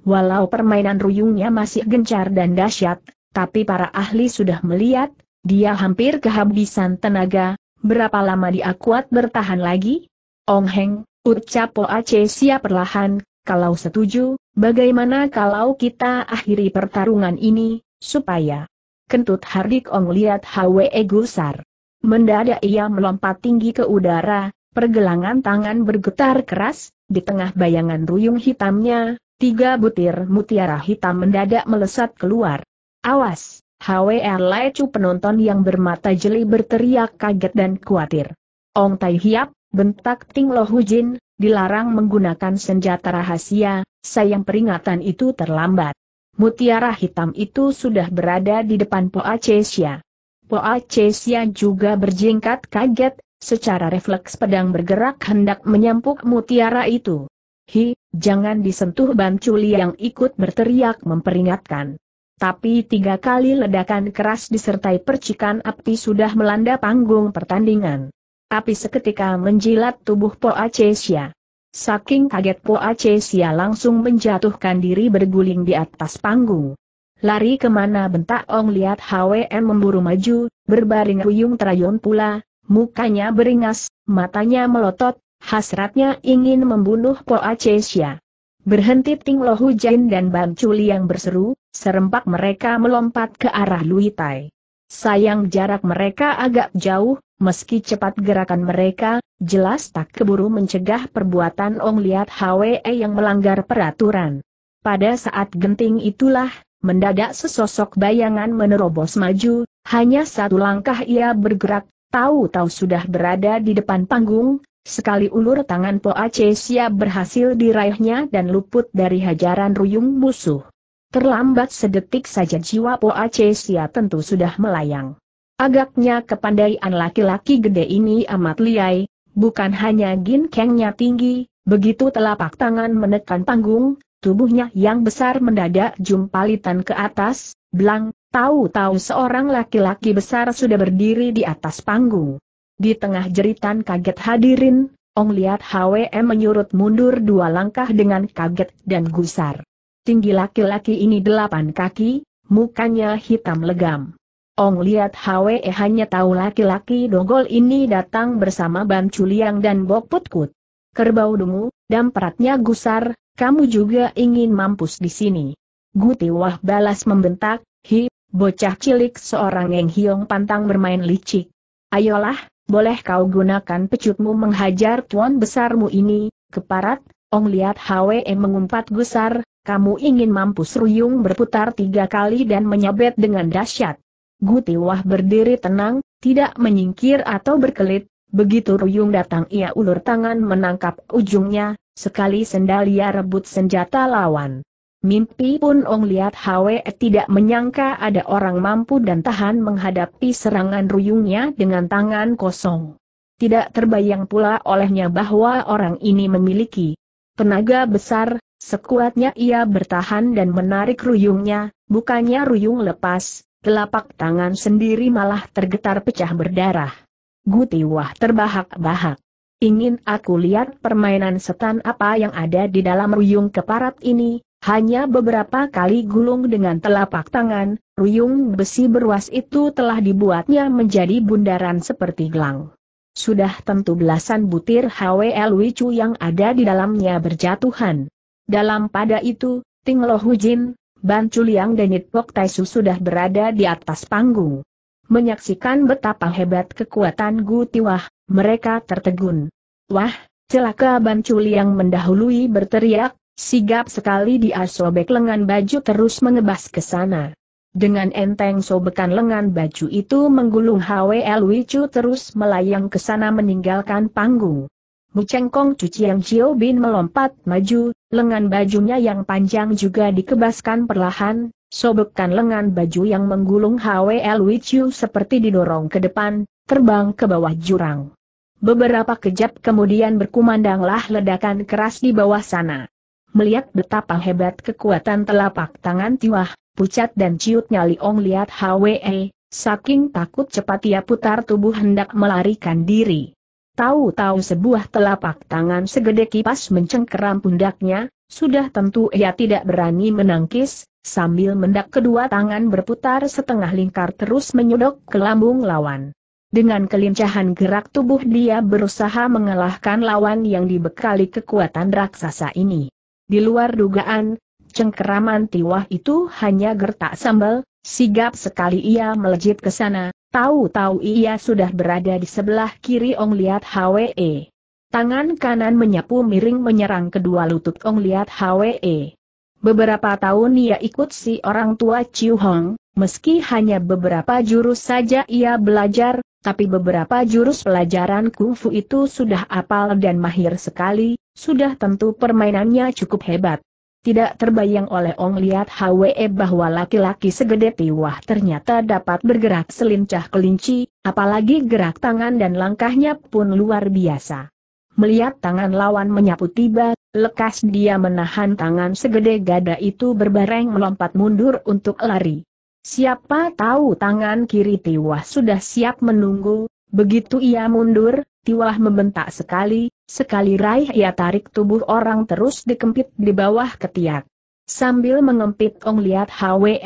Walau permainan ruyungnya masih gencar dan dahsyat, tapi para ahli sudah melihat, dia hampir kehabisan tenaga, berapa lama dia kuat bertahan lagi? Ong Heng, ucap Po Aceh siap perlahan, kalau setuju, bagaimana kalau kita akhiri pertarungan ini, supaya kentut Hardik Ong lihat Hwe gusar. Mendadak ia melompat tinggi ke udara, pergelangan tangan bergetar keras, di tengah bayangan ruyung hitamnya, tiga butir mutiara hitam mendadak melesat keluar. Awas! HWR Lecu penonton yang bermata jeli berteriak kaget dan khawatir. Ong Tai Hiap, bentak Ting Lo Hu Jin, dilarang menggunakan senjata rahasia, sayang peringatan itu terlambat. Mutiara hitam itu sudah berada di depan Poa Cesia. Poa Cesia juga berjingkat kaget, secara refleks pedang bergerak hendak menyampuk mutiara itu. Hi, jangan disentuh Ban Chuli yang ikut berteriak memperingatkan tapi tiga kali ledakan keras disertai percikan api sudah melanda panggung pertandingan. Api seketika menjilat tubuh Po Acesia. Saking kaget Po Acesia langsung menjatuhkan diri berguling di atas panggung. Lari kemana bentak Ong lihat HWM memburu maju, berbaring ruyung terayun pula, mukanya beringas, matanya melotot, hasratnya ingin membunuh Po Acesia. Berhenti Ting Lo Jain dan Bang yang berseru, serempak mereka melompat ke arah Lui Tai. Sayang jarak mereka agak jauh, meski cepat gerakan mereka, jelas tak keburu mencegah perbuatan Ong Liat Hwe yang melanggar peraturan. Pada saat genting itulah, mendadak sesosok bayangan menerobos maju, hanya satu langkah ia bergerak, tahu-tahu sudah berada di depan panggung, Sekali ulur tangan Po Ace siap berhasil diraihnya dan luput dari hajaran ruyung musuh. Terlambat sedetik saja jiwa Po Ace Sia tentu sudah melayang. Agaknya kepandaian laki-laki gede ini amat liai, bukan hanya gin kengnya tinggi, begitu telapak tangan menekan panggung, tubuhnya yang besar mendadak jumpalitan ke atas, belang, tahu-tahu seorang laki-laki besar sudah berdiri di atas panggung. Di tengah jeritan kaget hadirin, Ong lihat HWM menyurut mundur dua langkah dengan kaget dan gusar. Tinggi laki-laki ini delapan kaki, mukanya hitam legam. Ong lihat HWE hanya tahu laki-laki dogol ini datang bersama Ban Culiang dan Bok Putkut. Kerbau dungu, dampratnya gusar, kamu juga ingin mampus di sini. Guti Wah balas membentak, hi, bocah cilik seorang yang hiong pantang bermain licik. Ayolah, boleh kau gunakan pecutmu menghajar tuan besarmu ini, keparat, Ong lihat Hwe mengumpat gusar, kamu ingin mampu ruyung berputar tiga kali dan menyabet dengan dahsyat. Wah berdiri tenang, tidak menyingkir atau berkelit, begitu ruyung datang ia ulur tangan menangkap ujungnya, sekali sendal ia rebut senjata lawan. Mimpi pun Ong lihat Hwe tidak menyangka ada orang mampu dan tahan menghadapi serangan ruyungnya dengan tangan kosong. Tidak terbayang pula olehnya bahwa orang ini memiliki tenaga besar, sekuatnya ia bertahan dan menarik ruyungnya, bukannya ruyung lepas, telapak tangan sendiri malah tergetar pecah berdarah. Gutiwah terbahak-bahak. Ingin aku lihat permainan setan apa yang ada di dalam ruyung keparat ini, hanya beberapa kali gulung dengan telapak tangan, ruyung besi beruas itu telah dibuatnya menjadi bundaran seperti gelang. Sudah tentu belasan butir HWL Wicu yang ada di dalamnya berjatuhan. Dalam pada itu, Ting Lo Hujin, Ban Chuliang dan Nitpok Taisu sudah berada di atas panggung. Menyaksikan betapa hebat kekuatan Gu Tiwah, mereka tertegun. Wah, celaka Ban Chuliang mendahului berteriak, Sigap sekali dia sobek lengan baju terus mengebas ke sana. Dengan enteng sobekan lengan baju itu menggulung HWL Wicu terus melayang ke sana meninggalkan panggung. Mucengkong yang Cio Bin melompat maju, lengan bajunya yang panjang juga dikebaskan perlahan, sobekan lengan baju yang menggulung HWL Wicu seperti didorong ke depan, terbang ke bawah jurang. Beberapa kejap kemudian berkumandanglah ledakan keras di bawah sana. Melihat betapa hebat kekuatan telapak tangan Tiwah, pucat dan ciutnya Liong lihat Hwe, saking takut cepat ia putar tubuh hendak melarikan diri. Tahu-tahu sebuah telapak tangan segede kipas mencengkeram pundaknya, sudah tentu ia tidak berani menangkis, sambil mendak kedua tangan berputar setengah lingkar terus menyodok ke lambung lawan. Dengan kelincahan gerak tubuh dia berusaha mengalahkan lawan yang dibekali kekuatan raksasa ini. Di luar dugaan, cengkeraman tiwah itu hanya gertak sambal, sigap sekali ia melejit ke sana, tahu-tahu ia sudah berada di sebelah kiri Ong Liat Hwe. Tangan kanan menyapu miring menyerang kedua lutut Ong Liat Hwe. Beberapa tahun ia ikut si orang tua Chiu Hong, meski hanya beberapa jurus saja ia belajar, tapi beberapa jurus pelajaran kungfu itu sudah apal dan mahir sekali, sudah tentu permainannya cukup hebat. Tidak terbayang oleh Ong Liat Hwe bahwa laki-laki segede Tiwah ternyata dapat bergerak selincah kelinci, apalagi gerak tangan dan langkahnya pun luar biasa. Melihat tangan lawan menyapu tiba, lekas dia menahan tangan segede gada itu berbareng melompat mundur untuk lari. Siapa tahu tangan kiri Tiwah sudah siap menunggu, begitu ia mundur, Tiwah membentak sekali, Sekali raih ia tarik tubuh orang terus dikempit di bawah ketiak. Sambil mengempit Ong Liat Hwe,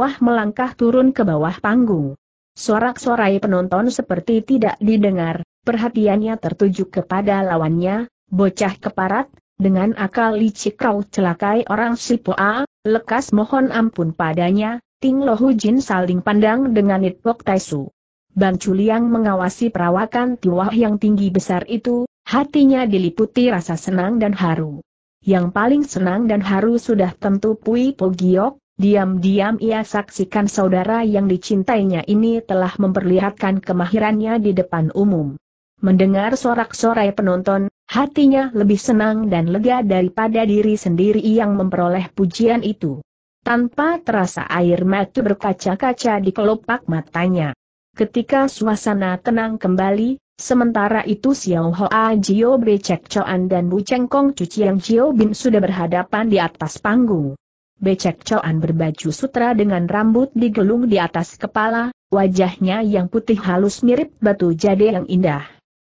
Wah melangkah turun ke bawah panggung. Sorak-sorai penonton seperti tidak didengar, perhatiannya tertuju kepada lawannya, bocah keparat, dengan akal licik kau celakai orang Sipoa, lekas mohon ampun padanya, Ting Lohu Jin saling pandang dengan Nitpok Taisu. Ban Chuliang mengawasi perawakan Tiwah yang tinggi besar itu, hatinya diliputi rasa senang dan haru. Yang paling senang dan haru sudah tentu Pui Pogiok, diam-diam ia saksikan saudara yang dicintainya ini telah memperlihatkan kemahirannya di depan umum. Mendengar sorak-sorai penonton, hatinya lebih senang dan lega daripada diri sendiri yang memperoleh pujian itu. Tanpa terasa air mata berkaca-kaca di kelopak matanya. Ketika suasana tenang kembali, sementara itu Xiao Hoa Jio Bre Cek Choan dan Bu Cheng Kong Cuciang Jio Bin sudah berhadapan di atas panggung. Becek Choan berbaju sutra dengan rambut digelung di atas kepala, wajahnya yang putih halus mirip batu jade yang indah.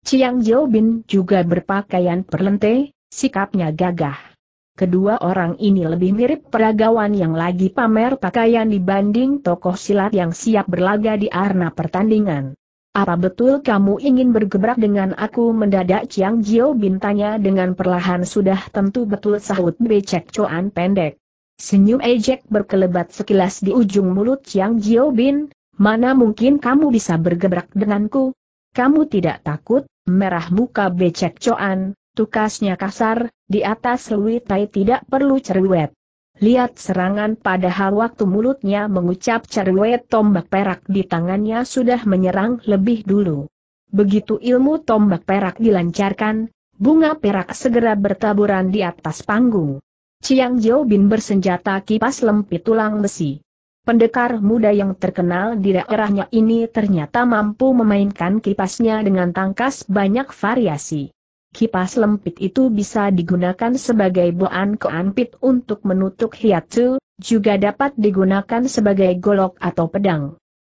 Chiang Jio Bin juga berpakaian perlente, sikapnya gagah. Kedua orang ini lebih mirip peragawan yang lagi pamer pakaian dibanding tokoh silat yang siap berlaga di arena pertandingan. Apa betul kamu ingin bergebrak dengan aku mendadak Chiang Jio bintanya dengan perlahan sudah tentu betul sahut becek coan pendek. Senyum ejek berkelebat sekilas di ujung mulut Chiang Jio bin, mana mungkin kamu bisa bergebrak denganku? Kamu tidak takut, merah muka becek coan, Tukasnya kasar, di atas Lui Tai tidak perlu cerewet. Lihat serangan padahal waktu mulutnya mengucap cerewet tombak perak di tangannya sudah menyerang lebih dulu. Begitu ilmu tombak perak dilancarkan, bunga perak segera bertaburan di atas panggung. Chiang Jiao Bin bersenjata kipas lempit tulang besi. Pendekar muda yang terkenal di daerahnya ini ternyata mampu memainkan kipasnya dengan tangkas banyak variasi. Kipas lempit itu bisa digunakan sebagai boan keampit untuk menutup hiatu, juga dapat digunakan sebagai golok atau pedang.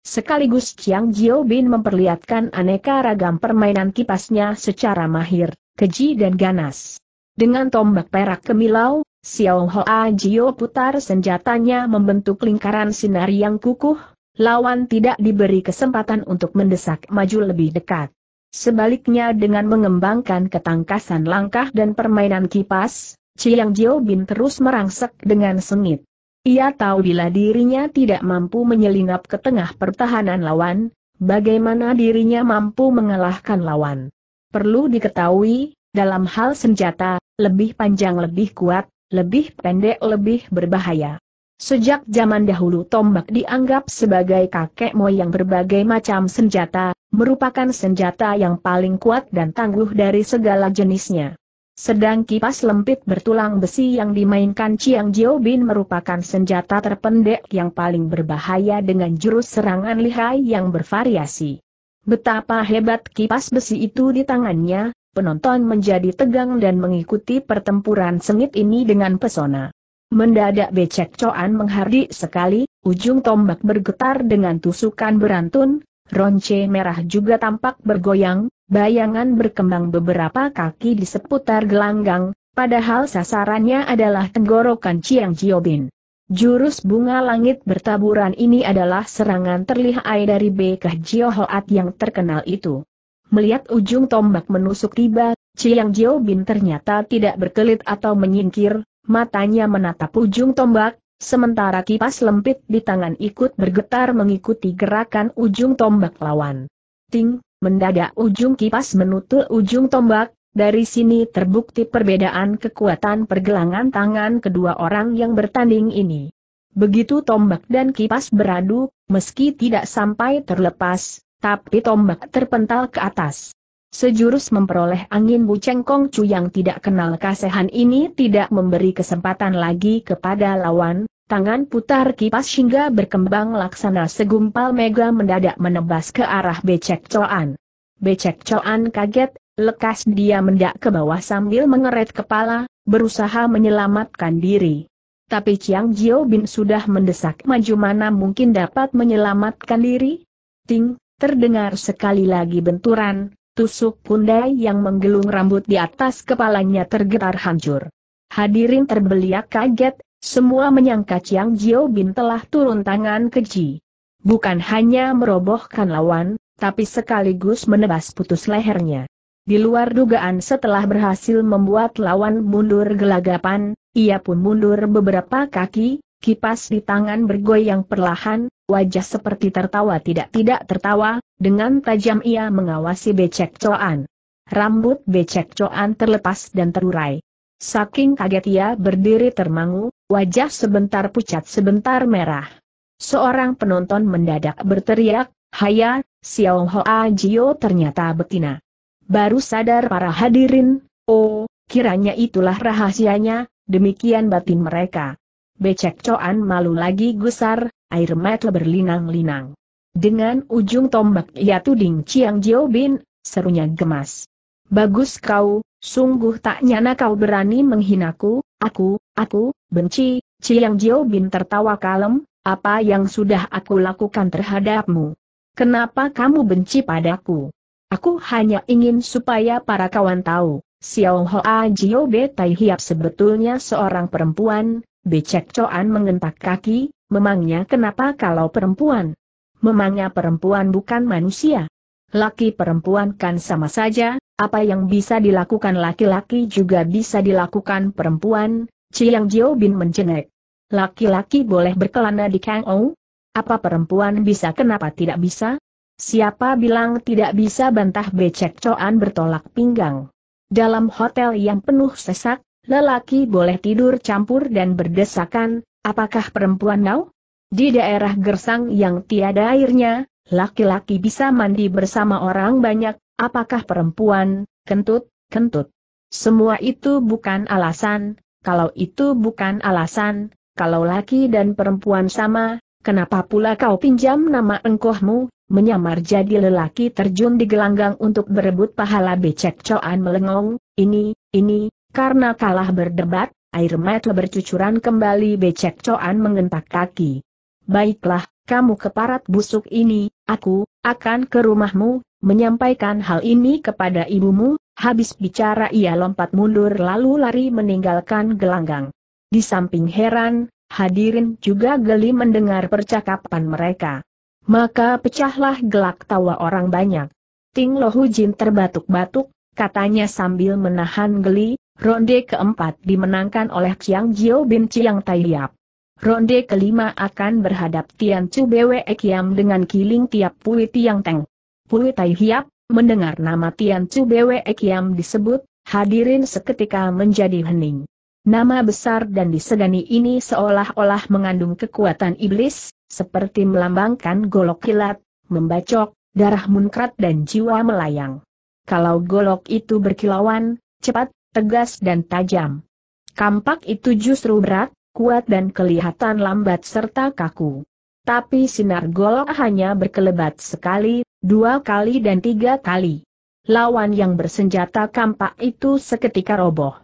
Sekaligus Chiang Jiao Bin memperlihatkan aneka ragam permainan kipasnya secara mahir, keji dan ganas. Dengan tombak perak kemilau, Xiao Hoa Jio putar senjatanya membentuk lingkaran sinar yang kukuh, lawan tidak diberi kesempatan untuk mendesak maju lebih dekat. Sebaliknya dengan mengembangkan ketangkasan langkah dan permainan kipas, Chiang Jiao Bin terus merangsek dengan sengit. Ia tahu bila dirinya tidak mampu menyelinap ke tengah pertahanan lawan, bagaimana dirinya mampu mengalahkan lawan. Perlu diketahui, dalam hal senjata, lebih panjang lebih kuat, lebih pendek lebih berbahaya. Sejak zaman dahulu tombak dianggap sebagai kakek moyang berbagai macam senjata, merupakan senjata yang paling kuat dan tangguh dari segala jenisnya. Sedang kipas lempit bertulang besi yang dimainkan Chiang Jio Bin merupakan senjata terpendek yang paling berbahaya dengan jurus serangan lihai yang bervariasi. Betapa hebat kipas besi itu di tangannya, penonton menjadi tegang dan mengikuti pertempuran sengit ini dengan pesona. Mendadak becek coan menghardik sekali, ujung tombak bergetar dengan tusukan berantun, ronce merah juga tampak bergoyang, bayangan berkembang beberapa kaki di seputar gelanggang, padahal sasarannya adalah tenggorokan Ciang Jiobin. Jurus bunga langit bertaburan ini adalah serangan terlihai dari Bekah Jiohoat yang terkenal itu. Melihat ujung tombak menusuk tiba, Ciang Jiobin ternyata tidak berkelit atau menyingkir, matanya menatap ujung tombak, sementara kipas lempit di tangan ikut bergetar mengikuti gerakan ujung tombak lawan. Ting, mendadak ujung kipas menutul ujung tombak, dari sini terbukti perbedaan kekuatan pergelangan tangan kedua orang yang bertanding ini. Begitu tombak dan kipas beradu, meski tidak sampai terlepas, tapi tombak terpental ke atas. Sejurus memperoleh angin Bu Kong Chu yang tidak kenal kasehan ini tidak memberi kesempatan lagi kepada lawan, tangan putar kipas hingga berkembang laksana segumpal mega mendadak menebas ke arah Becek Coan. Becek Coan kaget, lekas dia mendak ke bawah sambil mengeret kepala, berusaha menyelamatkan diri. Tapi Chiang Jio Bin sudah mendesak maju mana mungkin dapat menyelamatkan diri? Ting, terdengar sekali lagi benturan, Tusuk pundai yang menggelung rambut di atas kepalanya tergetar hancur. Hadirin terbeliak ya, kaget, semua menyangka Chiang Jio Bin telah turun tangan keji. Bukan hanya merobohkan lawan, tapi sekaligus menebas putus lehernya. Di luar dugaan setelah berhasil membuat lawan mundur gelagapan, ia pun mundur beberapa kaki, kipas di tangan bergoyang perlahan, wajah seperti tertawa tidak-tidak tertawa, dengan tajam ia mengawasi becek coan. Rambut becek coan terlepas dan terurai. Saking kaget ia berdiri termangu, wajah sebentar pucat sebentar merah. Seorang penonton mendadak berteriak, Haya, Xiao Hoa Jio ternyata betina. Baru sadar para hadirin, oh, kiranya itulah rahasianya, demikian batin mereka. Becek Coan malu lagi gusar, air mata berlinang-linang. Dengan ujung tombak ia tuding Chiang Jiao Bin, serunya gemas. Bagus kau, sungguh tak nyana kau berani menghinaku, aku, aku, benci, Chiang Jiao Bin tertawa kalem, apa yang sudah aku lakukan terhadapmu? Kenapa kamu benci padaku? Aku hanya ingin supaya para kawan tahu, Xiao Hoa Jiao Be Tai Hiap sebetulnya seorang perempuan, Becek Coan mengentak kaki, Memangnya kenapa kalau perempuan? Memangnya perempuan bukan manusia? Laki perempuan kan sama saja, apa yang bisa dilakukan laki-laki juga bisa dilakukan perempuan, Ciyang Jiao Bin mencengek. Laki-laki boleh berkelana di Kang Ou? Apa perempuan bisa kenapa tidak bisa? Siapa bilang tidak bisa bantah becek coan bertolak pinggang. Dalam hotel yang penuh sesak, lelaki boleh tidur campur dan berdesakan, Apakah perempuan kau? Di daerah gersang yang tiada airnya, laki-laki bisa mandi bersama orang banyak, apakah perempuan, kentut, kentut. Semua itu bukan alasan, kalau itu bukan alasan, kalau laki dan perempuan sama, kenapa pula kau pinjam nama engkohmu, menyamar jadi lelaki terjun di gelanggang untuk berebut pahala becek coan melengong, ini, ini, karena kalah berdebat, Air mata bercucuran kembali becek Coan mengentak kaki. Baiklah, kamu keparat busuk ini, aku, akan ke rumahmu, menyampaikan hal ini kepada ibumu, habis bicara ia lompat mundur lalu lari meninggalkan gelanggang. Di samping heran, hadirin juga geli mendengar percakapan mereka. Maka pecahlah gelak tawa orang banyak. Ting Lohu Jin terbatuk-batuk, katanya sambil menahan geli, Ronde keempat dimenangkan oleh Chiang Jio Bin Chiang Tai Yap. Ronde kelima akan berhadap Tian Chu Bwe Kiam dengan Kiling Tiap Pui Tiang Teng. Pui Tai Hiap, mendengar nama Tian Chu Bwe Kiam disebut, hadirin seketika menjadi hening. Nama besar dan disegani ini seolah-olah mengandung kekuatan iblis, seperti melambangkan golok kilat, membacok, darah munkrat dan jiwa melayang. Kalau golok itu berkilauan, cepat tegas dan tajam. Kampak itu justru berat, kuat dan kelihatan lambat serta kaku. Tapi sinar golok hanya berkelebat sekali, dua kali dan tiga kali. Lawan yang bersenjata kampak itu seketika roboh.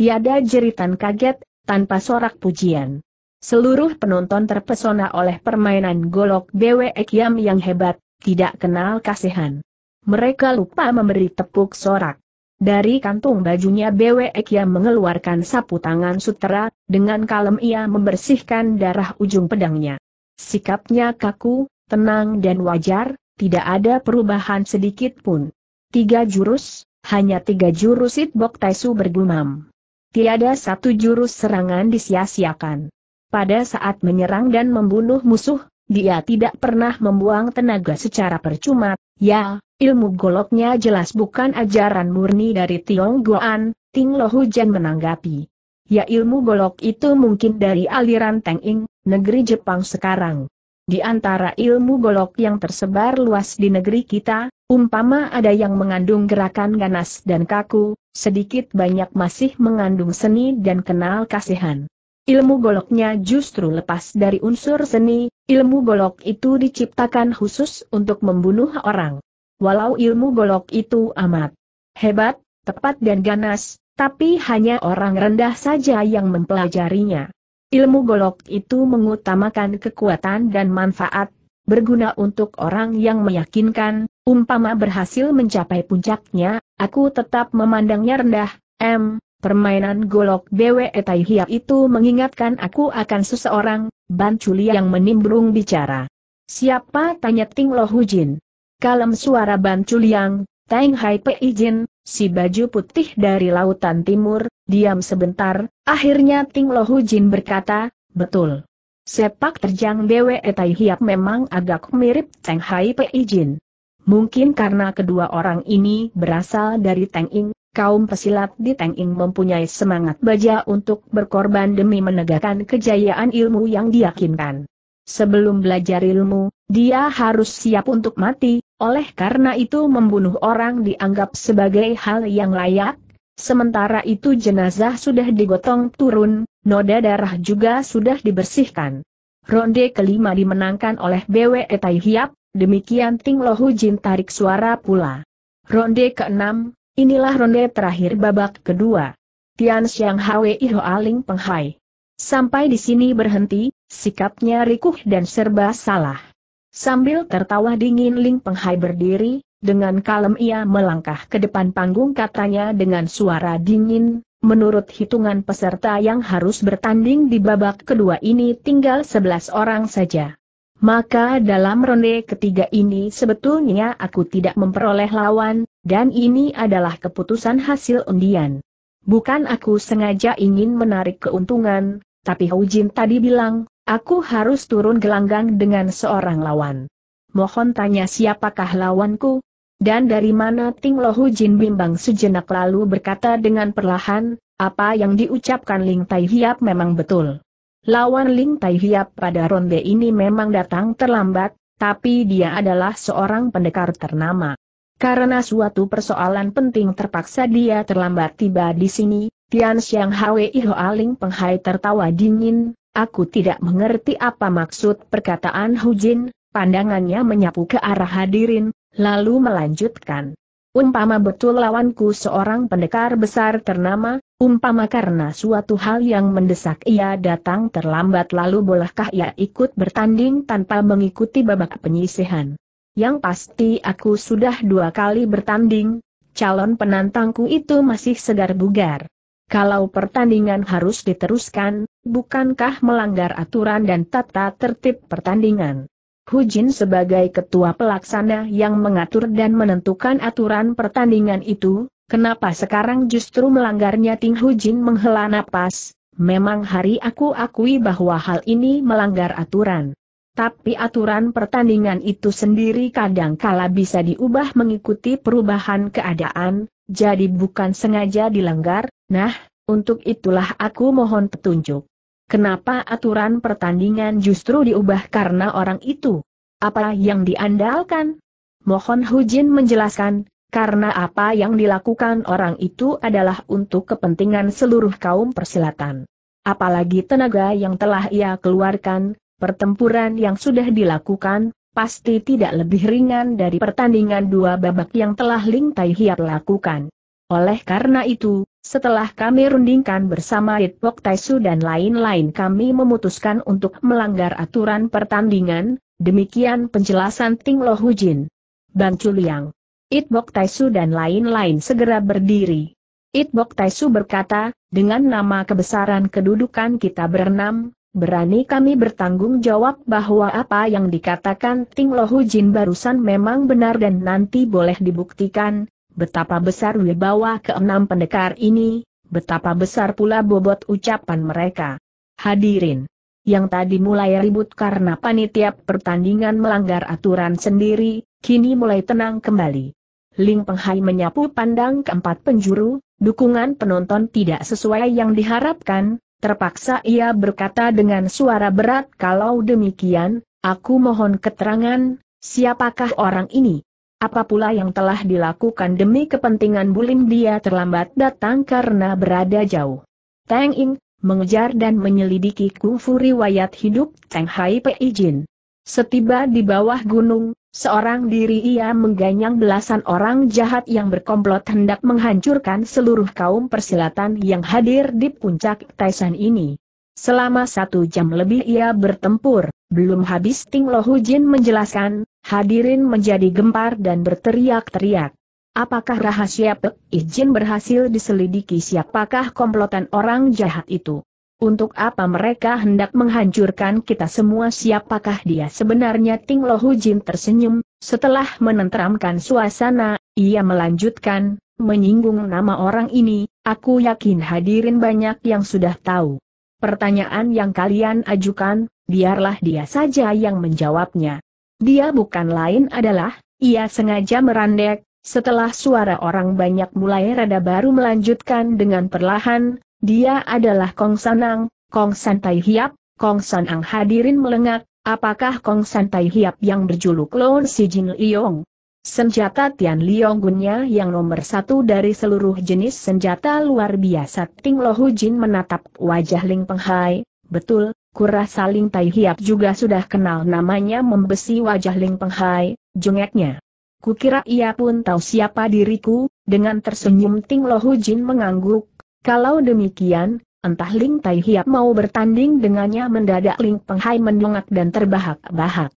Tiada jeritan kaget, tanpa sorak pujian. Seluruh penonton terpesona oleh permainan golok Dewe Ekyam yang hebat, tidak kenal kasihan. Mereka lupa memberi tepuk sorak. Dari kantung bajunya Bwe mengeluarkan sapu tangan sutera, dengan kalem ia membersihkan darah ujung pedangnya. Sikapnya kaku, tenang dan wajar, tidak ada perubahan sedikit pun. Tiga jurus, hanya tiga jurus Itbok Taisu bergumam. Tiada satu jurus serangan disia-siakan. Pada saat menyerang dan membunuh musuh, dia tidak pernah membuang tenaga secara percuma, ya, Ilmu goloknya jelas bukan ajaran murni dari Tiong Goan, Ting Lo Hujan menanggapi. Ya ilmu golok itu mungkin dari aliran Teng Ing, negeri Jepang sekarang. Di antara ilmu golok yang tersebar luas di negeri kita, umpama ada yang mengandung gerakan ganas dan kaku, sedikit banyak masih mengandung seni dan kenal kasihan. Ilmu goloknya justru lepas dari unsur seni, ilmu golok itu diciptakan khusus untuk membunuh orang walau ilmu golok itu amat hebat, tepat dan ganas, tapi hanya orang rendah saja yang mempelajarinya. Ilmu golok itu mengutamakan kekuatan dan manfaat, berguna untuk orang yang meyakinkan, umpama berhasil mencapai puncaknya, aku tetap memandangnya rendah, M. Permainan golok BWE Taihia itu mengingatkan aku akan seseorang, Ban yang menimbrung bicara. Siapa tanya Ting Lohujin? Kalem suara Ban Chuliang, Teng Hai Peijin, si baju putih dari lautan timur, diam sebentar, akhirnya Ting Lohu Jin berkata, betul. Sepak terjang Bwe Tai Hiap memang agak mirip Tang Hai Peijin. Mungkin karena kedua orang ini berasal dari Tang Ing, kaum pesilat di Tang Ing mempunyai semangat baja untuk berkorban demi menegakkan kejayaan ilmu yang diyakinkan. Sebelum belajar ilmu, dia harus siap untuk mati, oleh karena itu membunuh orang dianggap sebagai hal yang layak, sementara itu jenazah sudah digotong turun, noda darah juga sudah dibersihkan. Ronde kelima dimenangkan oleh BW Tai Hiap, demikian Ting Lohu Jin tarik suara pula. Ronde keenam, inilah ronde terakhir babak kedua. Tian Xiang Hwe Iho Aling Penghai. Sampai di sini berhenti, Sikapnya rikuh dan serba salah. Sambil tertawa dingin Ling Penghai berdiri, dengan kalem ia melangkah ke depan panggung katanya dengan suara dingin, menurut hitungan peserta yang harus bertanding di babak kedua ini tinggal 11 orang saja. Maka dalam ronde ketiga ini sebetulnya aku tidak memperoleh lawan, dan ini adalah keputusan hasil undian. Bukan aku sengaja ingin menarik keuntungan, tapi Hujin tadi bilang, Aku harus turun gelanggang dengan seorang lawan. Mohon tanya siapakah lawanku? Dan dari mana Ting Lohu Jin bimbang sejenak lalu berkata dengan perlahan, apa yang diucapkan Ling Tai Hiap memang betul. Lawan Ling Tai Hiap pada ronde ini memang datang terlambat, tapi dia adalah seorang pendekar ternama. Karena suatu persoalan penting terpaksa dia terlambat tiba di sini, Tian Xiang Hwe Iho Aling Penghai tertawa dingin, Aku tidak mengerti apa maksud perkataan Hujin, pandangannya menyapu ke arah hadirin, lalu melanjutkan. Umpama betul lawanku seorang pendekar besar ternama, umpama karena suatu hal yang mendesak ia datang terlambat lalu bolehkah ia ikut bertanding tanpa mengikuti babak penyisihan. Yang pasti aku sudah dua kali bertanding, calon penantangku itu masih segar bugar. Kalau pertandingan harus diteruskan, bukankah melanggar aturan dan tata tertib pertandingan? Hu Jin sebagai ketua pelaksana yang mengatur dan menentukan aturan pertandingan itu, kenapa sekarang justru melanggarnya Ting Hu Jin menghela napas, memang hari aku akui bahwa hal ini melanggar aturan. Tapi aturan pertandingan itu sendiri kadang kala bisa diubah mengikuti perubahan keadaan, jadi bukan sengaja dilanggar, Nah, untuk itulah aku mohon petunjuk. Kenapa aturan pertandingan justru diubah karena orang itu? Apa yang diandalkan? Mohon Hujin menjelaskan, karena apa yang dilakukan orang itu adalah untuk kepentingan seluruh kaum persilatan. Apalagi tenaga yang telah ia keluarkan, pertempuran yang sudah dilakukan, pasti tidak lebih ringan dari pertandingan dua babak yang telah Ling Tai lakukan. Oleh karena itu, setelah kami rundingkan bersama Ditpok Taisu dan lain-lain kami memutuskan untuk melanggar aturan pertandingan, demikian penjelasan Ting Lo Hujin. Bang Chuliang. Itbok Taisu dan lain-lain segera berdiri. Itbok Taisu berkata, dengan nama kebesaran kedudukan kita berenam, berani kami bertanggung jawab bahwa apa yang dikatakan Ting Lo Jin barusan memang benar dan nanti boleh dibuktikan, Betapa besar wibawa keenam pendekar ini, betapa besar pula bobot ucapan mereka. Hadirin yang tadi mulai ribut karena panitia pertandingan melanggar aturan sendiri, kini mulai tenang kembali. Ling Penghai menyapu pandang keempat penjuru, dukungan penonton tidak sesuai yang diharapkan, terpaksa ia berkata dengan suara berat kalau demikian, aku mohon keterangan, siapakah orang ini? Apa pula yang telah dilakukan demi kepentingan Bulim dia terlambat datang karena berada jauh. Tang Ing, mengejar dan menyelidiki kungfu riwayat hidup Tang Hai Pei Jin. Setiba di bawah gunung, Seorang diri ia mengganyang belasan orang jahat yang berkomplot hendak menghancurkan seluruh kaum persilatan yang hadir di puncak Taisan ini. Selama satu jam lebih ia bertempur, belum habis Ting Lo Hu Jin menjelaskan, hadirin menjadi gempar dan berteriak-teriak. Apakah rahasia Pek Ijin berhasil diselidiki siapakah komplotan orang jahat itu? Untuk apa mereka hendak menghancurkan kita semua siapakah dia sebenarnya Ting Lo Hu Jin tersenyum, setelah menenteramkan suasana, ia melanjutkan, menyinggung nama orang ini, aku yakin hadirin banyak yang sudah tahu. Pertanyaan yang kalian ajukan, biarlah dia saja yang menjawabnya. Dia bukan lain adalah, ia sengaja merandek, setelah suara orang banyak mulai rada baru melanjutkan dengan perlahan, dia adalah Kong Sanang, Kong Santai Hiap, Kong Sanang hadirin melengak, apakah Kong Santai Hiap yang berjuluk Lon Si Jin Liyong? Senjata Tian Lionggunnya yang nomor satu dari seluruh jenis senjata luar biasa Ting Lohu Jin menatap wajah Ling Penghai, betul, kurasa Ling Tai Hiap juga sudah kenal namanya membesi wajah Ling Penghai, jengeknya. Kukira ia pun tahu siapa diriku, dengan tersenyum Ting Lohu Jin mengangguk, kalau demikian, entah Ling Tai Hiap mau bertanding dengannya mendadak Ling Penghai mendongak dan terbahak-bahak.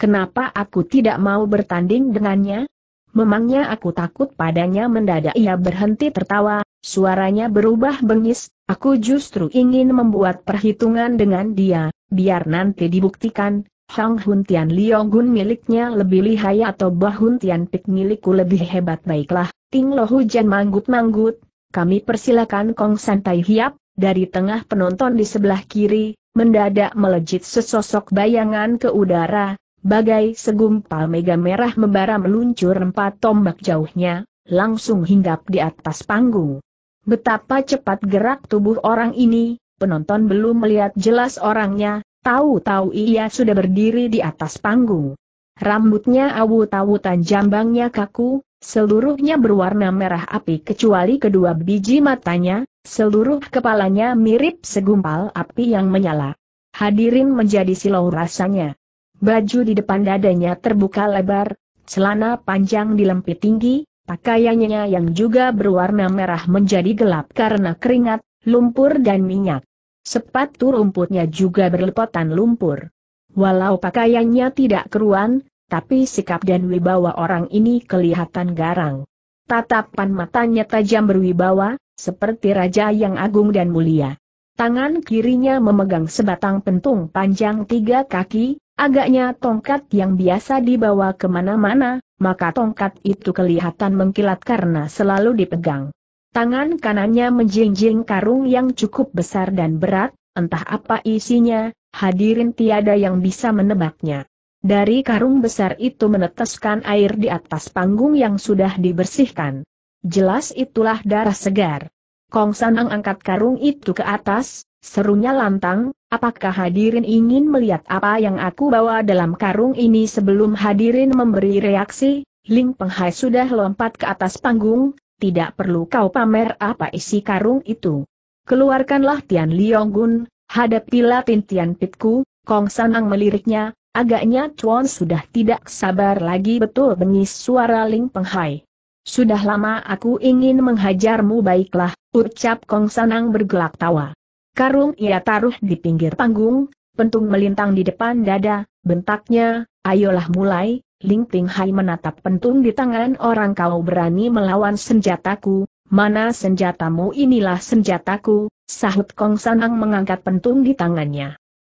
Kenapa aku tidak mau bertanding dengannya? Memangnya aku takut padanya mendadak ia berhenti tertawa, suaranya berubah bengis, aku justru ingin membuat perhitungan dengan dia, biar nanti dibuktikan, Hang Hun Tian Liong Gun miliknya lebih lihai atau Bah Hun Tian Pik milikku lebih hebat baiklah, Ting Lo Hujan manggut-manggut, kami persilakan Kong Santai Hiap, dari tengah penonton di sebelah kiri, mendadak melejit sesosok bayangan ke udara, Bagai segumpal mega merah membara meluncur empat tombak jauhnya, langsung hinggap di atas panggung. Betapa cepat gerak tubuh orang ini, penonton belum melihat jelas orangnya, tahu-tahu ia sudah berdiri di atas panggung. Rambutnya awut-awutan jambangnya kaku, seluruhnya berwarna merah api kecuali kedua biji matanya, seluruh kepalanya mirip segumpal api yang menyala. Hadirin menjadi silau rasanya baju di depan dadanya terbuka lebar, celana panjang dilempit tinggi, pakaiannya yang juga berwarna merah menjadi gelap karena keringat, lumpur dan minyak. Sepatu rumputnya juga berlepotan lumpur. Walau pakaiannya tidak keruan, tapi sikap dan wibawa orang ini kelihatan garang. Tatapan matanya tajam berwibawa, seperti raja yang agung dan mulia. Tangan kirinya memegang sebatang pentung panjang tiga kaki, Agaknya tongkat yang biasa dibawa kemana-mana, maka tongkat itu kelihatan mengkilat karena selalu dipegang. Tangan kanannya menjinjing karung yang cukup besar dan berat, entah apa isinya, hadirin tiada yang bisa menebaknya. Dari karung besar itu meneteskan air di atas panggung yang sudah dibersihkan. Jelas itulah darah segar. Kong Sanang angkat karung itu ke atas, Serunya lantang, apakah hadirin ingin melihat apa yang aku bawa dalam karung ini sebelum hadirin memberi reaksi? Ling Penghai sudah lompat ke atas panggung, tidak perlu kau pamer apa isi karung itu. Keluarkanlah Tian Gun, hadapilah Tin Tian Pitku, Kong Sanang meliriknya, Agaknya Chuan sudah tidak sabar lagi betul bengis suara Ling Penghai. Sudah lama aku ingin menghajarmu baiklah, ucap Kong Sanang bergelak tawa. Karung ia taruh di pinggir panggung, pentung melintang di depan dada, bentaknya, ayolah mulai, Ling Ting Hai menatap pentung di tangan orang kau berani melawan senjataku, mana senjatamu inilah senjataku, sahut Kong Sanang mengangkat pentung di tangannya.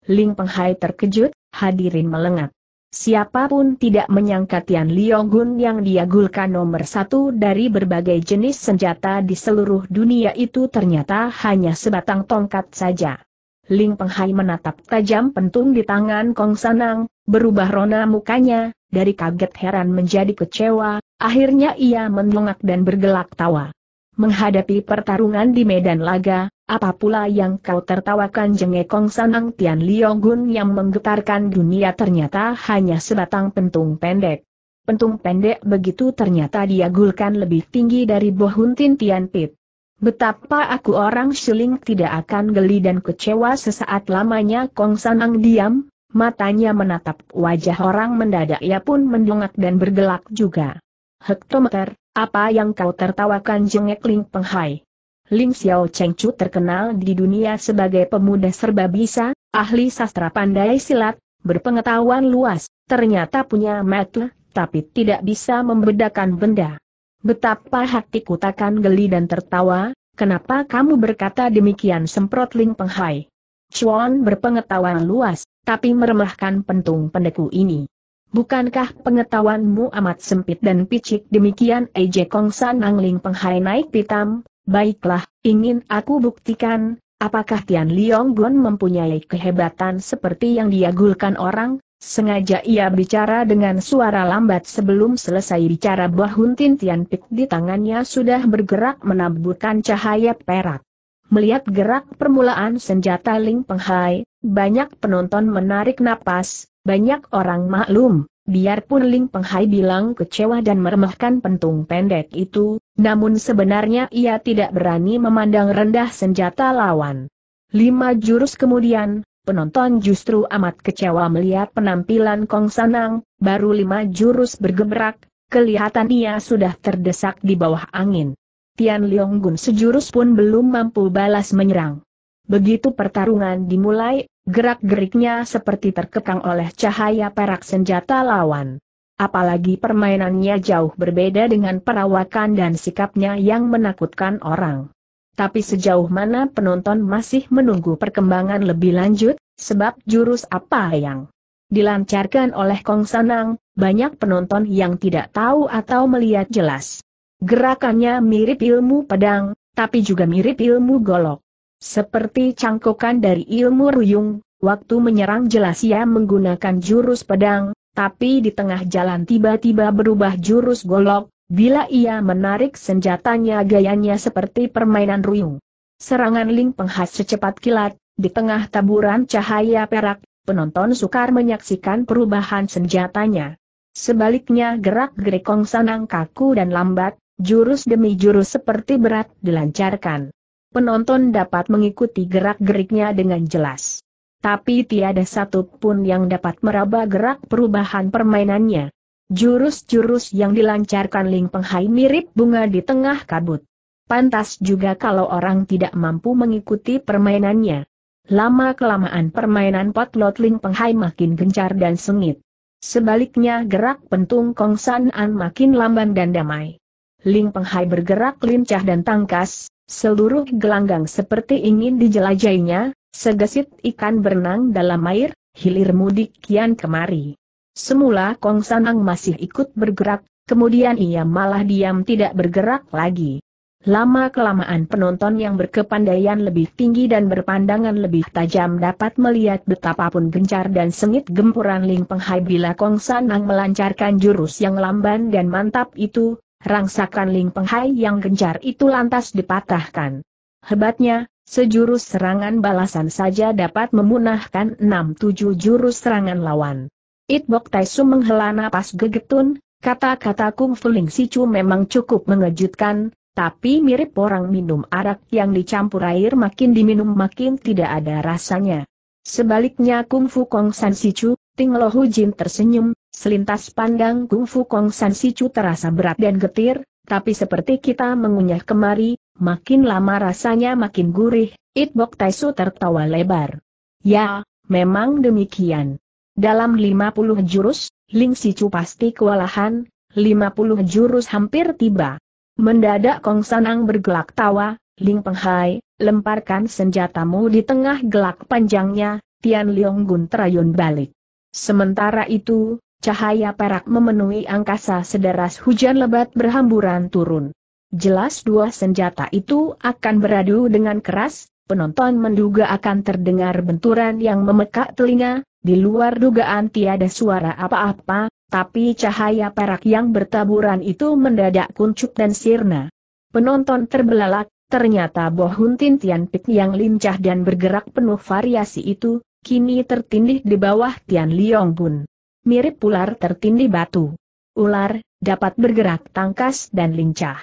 Ling Penghai terkejut, hadirin melengat. Siapapun tidak menyangka Tian Liogun yang diagulkan nomor satu dari berbagai jenis senjata di seluruh dunia itu ternyata hanya sebatang tongkat saja. Ling Penghai menatap tajam pentung di tangan Kong Sanang, berubah rona mukanya, dari kaget heran menjadi kecewa, akhirnya ia mendongak dan bergelak tawa. Menghadapi pertarungan di medan laga, apa pula yang kau tertawakan jengekong sanang Tian Liogun yang menggetarkan dunia ternyata hanya sebatang pentung pendek. Pentung pendek begitu ternyata diagulkan lebih tinggi dari Bohuntin Tian Pit. Betapa aku orang Shuling tidak akan geli dan kecewa sesaat lamanya Kong Sanang diam, matanya menatap wajah orang mendadak ia pun mendongak dan bergelak juga. Hektometer, apa yang kau tertawakan jengek Ling Penghai? Ling Xiao Cheng Chu terkenal di dunia sebagai pemuda serba bisa, ahli sastra pandai silat, berpengetahuan luas, ternyata punya mata, tapi tidak bisa membedakan benda. Betapa hatiku takkan geli dan tertawa, kenapa kamu berkata demikian semprot Ling Penghai? Chuan berpengetahuan luas, tapi meremehkan pentung pendeku ini. Bukankah pengetahuanmu amat sempit dan picik demikian Eje Kongsan Angling penghai naik pitam? Baiklah, ingin aku buktikan, apakah Tian Gun mempunyai kehebatan seperti yang diagulkan orang? Sengaja ia bicara dengan suara lambat sebelum selesai bicara Bahun Tin Tian Pik di tangannya sudah bergerak menaburkan cahaya perak. Melihat gerak permulaan senjata Ling Penghai, banyak penonton menarik napas, banyak orang maklum, biarpun Ling Penghai bilang kecewa dan meremehkan pentung pendek itu, namun sebenarnya ia tidak berani memandang rendah senjata lawan. Lima jurus kemudian, penonton justru amat kecewa melihat penampilan Kong Sanang, baru lima jurus bergemerak, kelihatan ia sudah terdesak di bawah angin. Tian Leong Gun sejurus pun belum mampu balas menyerang. Begitu pertarungan dimulai, Gerak-geriknya seperti terkekang oleh cahaya perak senjata lawan. Apalagi permainannya jauh berbeda dengan perawakan dan sikapnya yang menakutkan orang. Tapi sejauh mana penonton masih menunggu perkembangan lebih lanjut, sebab jurus apa yang dilancarkan oleh Kong Sanang, banyak penonton yang tidak tahu atau melihat jelas. Gerakannya mirip ilmu pedang, tapi juga mirip ilmu golok. Seperti cangkukan dari ilmu ruyung, waktu menyerang jelas ia menggunakan jurus pedang, tapi di tengah jalan tiba-tiba berubah jurus golok, bila ia menarik senjatanya gayanya seperti permainan ruyung. Serangan Ling Penghas secepat kilat, di tengah taburan cahaya perak, penonton sukar menyaksikan perubahan senjatanya. Sebaliknya gerak-gerik Kong Sanang kaku dan lambat, jurus demi jurus seperti berat dilancarkan penonton dapat mengikuti gerak-geriknya dengan jelas. Tapi tiada satupun yang dapat meraba gerak perubahan permainannya. Jurus-jurus yang dilancarkan Ling Penghai mirip bunga di tengah kabut. Pantas juga kalau orang tidak mampu mengikuti permainannya. Lama-kelamaan permainan potlot Ling Penghai makin gencar dan sengit. Sebaliknya gerak pentung Kong San An makin lamban dan damai. Ling Penghai bergerak lincah dan tangkas, Seluruh gelanggang seperti ingin dijelajahinya, segesit ikan berenang dalam air, hilir mudik kian kemari. Semula Kong Sanang masih ikut bergerak, kemudian ia malah diam tidak bergerak lagi. Lama-kelamaan penonton yang berkepandaian lebih tinggi dan berpandangan lebih tajam dapat melihat betapapun gencar dan sengit gempuran Ling Penghai bila Kong Sanang melancarkan jurus yang lamban dan mantap itu, rangsakan Ling Penghai yang gencar itu lantas dipatahkan. Hebatnya, sejurus serangan balasan saja dapat memunahkan enam tujuh jurus serangan lawan. Itbok Bok Taisu menghela napas gegetun, kata-kata Kung Fu Ling Sichu memang cukup mengejutkan, tapi mirip orang minum arak yang dicampur air makin diminum makin tidak ada rasanya. Sebaliknya Kung Fu Kong San Sichu, Ting Lo Jin tersenyum, Selintas pandang Kung Fu Kong San Si Chu terasa berat dan getir, tapi seperti kita mengunyah kemari, makin lama rasanya makin gurih, It Bok Taisu tertawa lebar. Ya, memang demikian. Dalam 50 jurus, Ling Si Chu pasti kewalahan, 50 jurus hampir tiba. Mendadak Kong Sanang bergelak tawa, Ling Penghai, lemparkan senjatamu di tengah gelak panjangnya, Tian Leong Gun terayun balik. Sementara itu, Cahaya perak memenuhi angkasa sederas hujan lebat berhamburan turun. Jelas dua senjata itu akan beradu dengan keras, penonton menduga akan terdengar benturan yang memekak telinga, di luar dugaan tiada suara apa-apa, tapi cahaya perak yang bertaburan itu mendadak kuncup dan sirna. Penonton terbelalak, ternyata Bohun Tintian Pik yang lincah dan bergerak penuh variasi itu, kini tertindih di bawah Tian Liong Bun mirip ular tertindih batu. Ular, dapat bergerak tangkas dan lincah.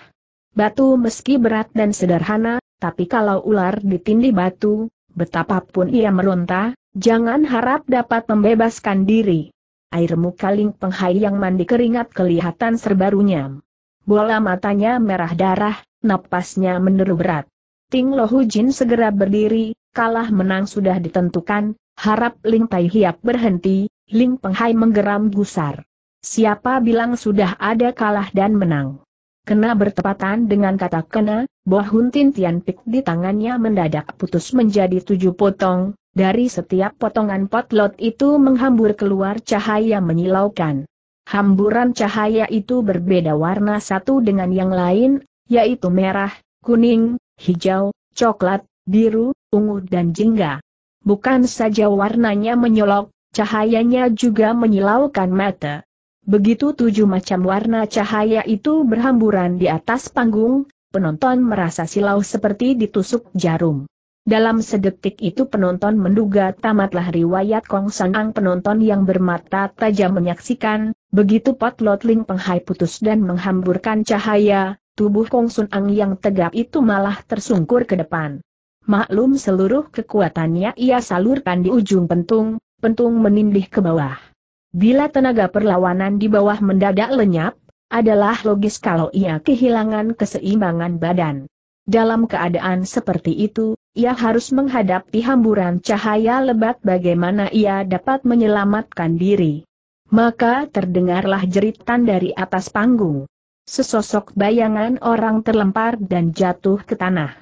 Batu meski berat dan sederhana, tapi kalau ular ditindih batu, betapapun ia meronta, jangan harap dapat membebaskan diri. Air muka Ling Penghai yang mandi keringat kelihatan serbarunya. Bola matanya merah darah, napasnya menderu berat. Ting Lohu Jin segera berdiri, kalah menang sudah ditentukan, harap Ling Tai Hiap berhenti, Ling Penghai menggeram gusar. Siapa bilang sudah ada kalah dan menang? Kena bertepatan dengan kata kena, buah huntin tianpik di tangannya mendadak putus menjadi tujuh potong, dari setiap potongan potlot itu menghambur keluar cahaya menyilaukan. Hamburan cahaya itu berbeda warna satu dengan yang lain, yaitu merah, kuning, hijau, coklat, biru, ungu dan jingga. Bukan saja warnanya menyolok, Cahayanya juga menyilaukan mata. Begitu tujuh macam warna cahaya itu berhamburan di atas panggung, penonton merasa silau seperti ditusuk jarum. Dalam sedetik itu penonton menduga tamatlah riwayat Kong San Ang penonton yang bermata tajam menyaksikan, begitu pot lotling penghai putus dan menghamburkan cahaya, tubuh Kong Sun Ang yang tegap itu malah tersungkur ke depan. Maklum seluruh kekuatannya ia salurkan di ujung pentung, pentung menindih ke bawah. Bila tenaga perlawanan di bawah mendadak lenyap, adalah logis kalau ia kehilangan keseimbangan badan. Dalam keadaan seperti itu, ia harus menghadapi hamburan cahaya lebat bagaimana ia dapat menyelamatkan diri. Maka terdengarlah jeritan dari atas panggung. Sesosok bayangan orang terlempar dan jatuh ke tanah.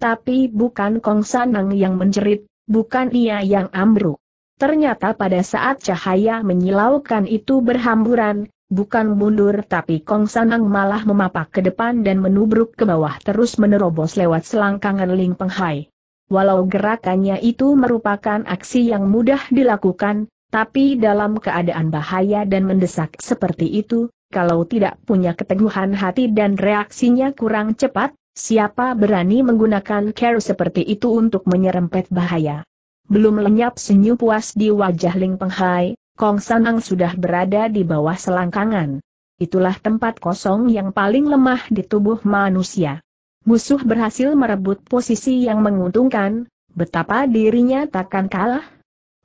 Tapi bukan Kong Sanang yang menjerit, bukan ia yang ambruk. Ternyata pada saat cahaya menyilaukan itu berhamburan, bukan mundur tapi Kong Sanang malah memapak ke depan dan menubruk ke bawah terus menerobos lewat selangkangan Ling Penghai. Walau gerakannya itu merupakan aksi yang mudah dilakukan, tapi dalam keadaan bahaya dan mendesak seperti itu, kalau tidak punya keteguhan hati dan reaksinya kurang cepat, siapa berani menggunakan care seperti itu untuk menyerempet bahaya. Belum lenyap senyum puas di wajah Ling Penghai, Kong Sanang sudah berada di bawah selangkangan. Itulah tempat kosong yang paling lemah di tubuh manusia. Musuh berhasil merebut posisi yang menguntungkan, betapa dirinya takkan kalah.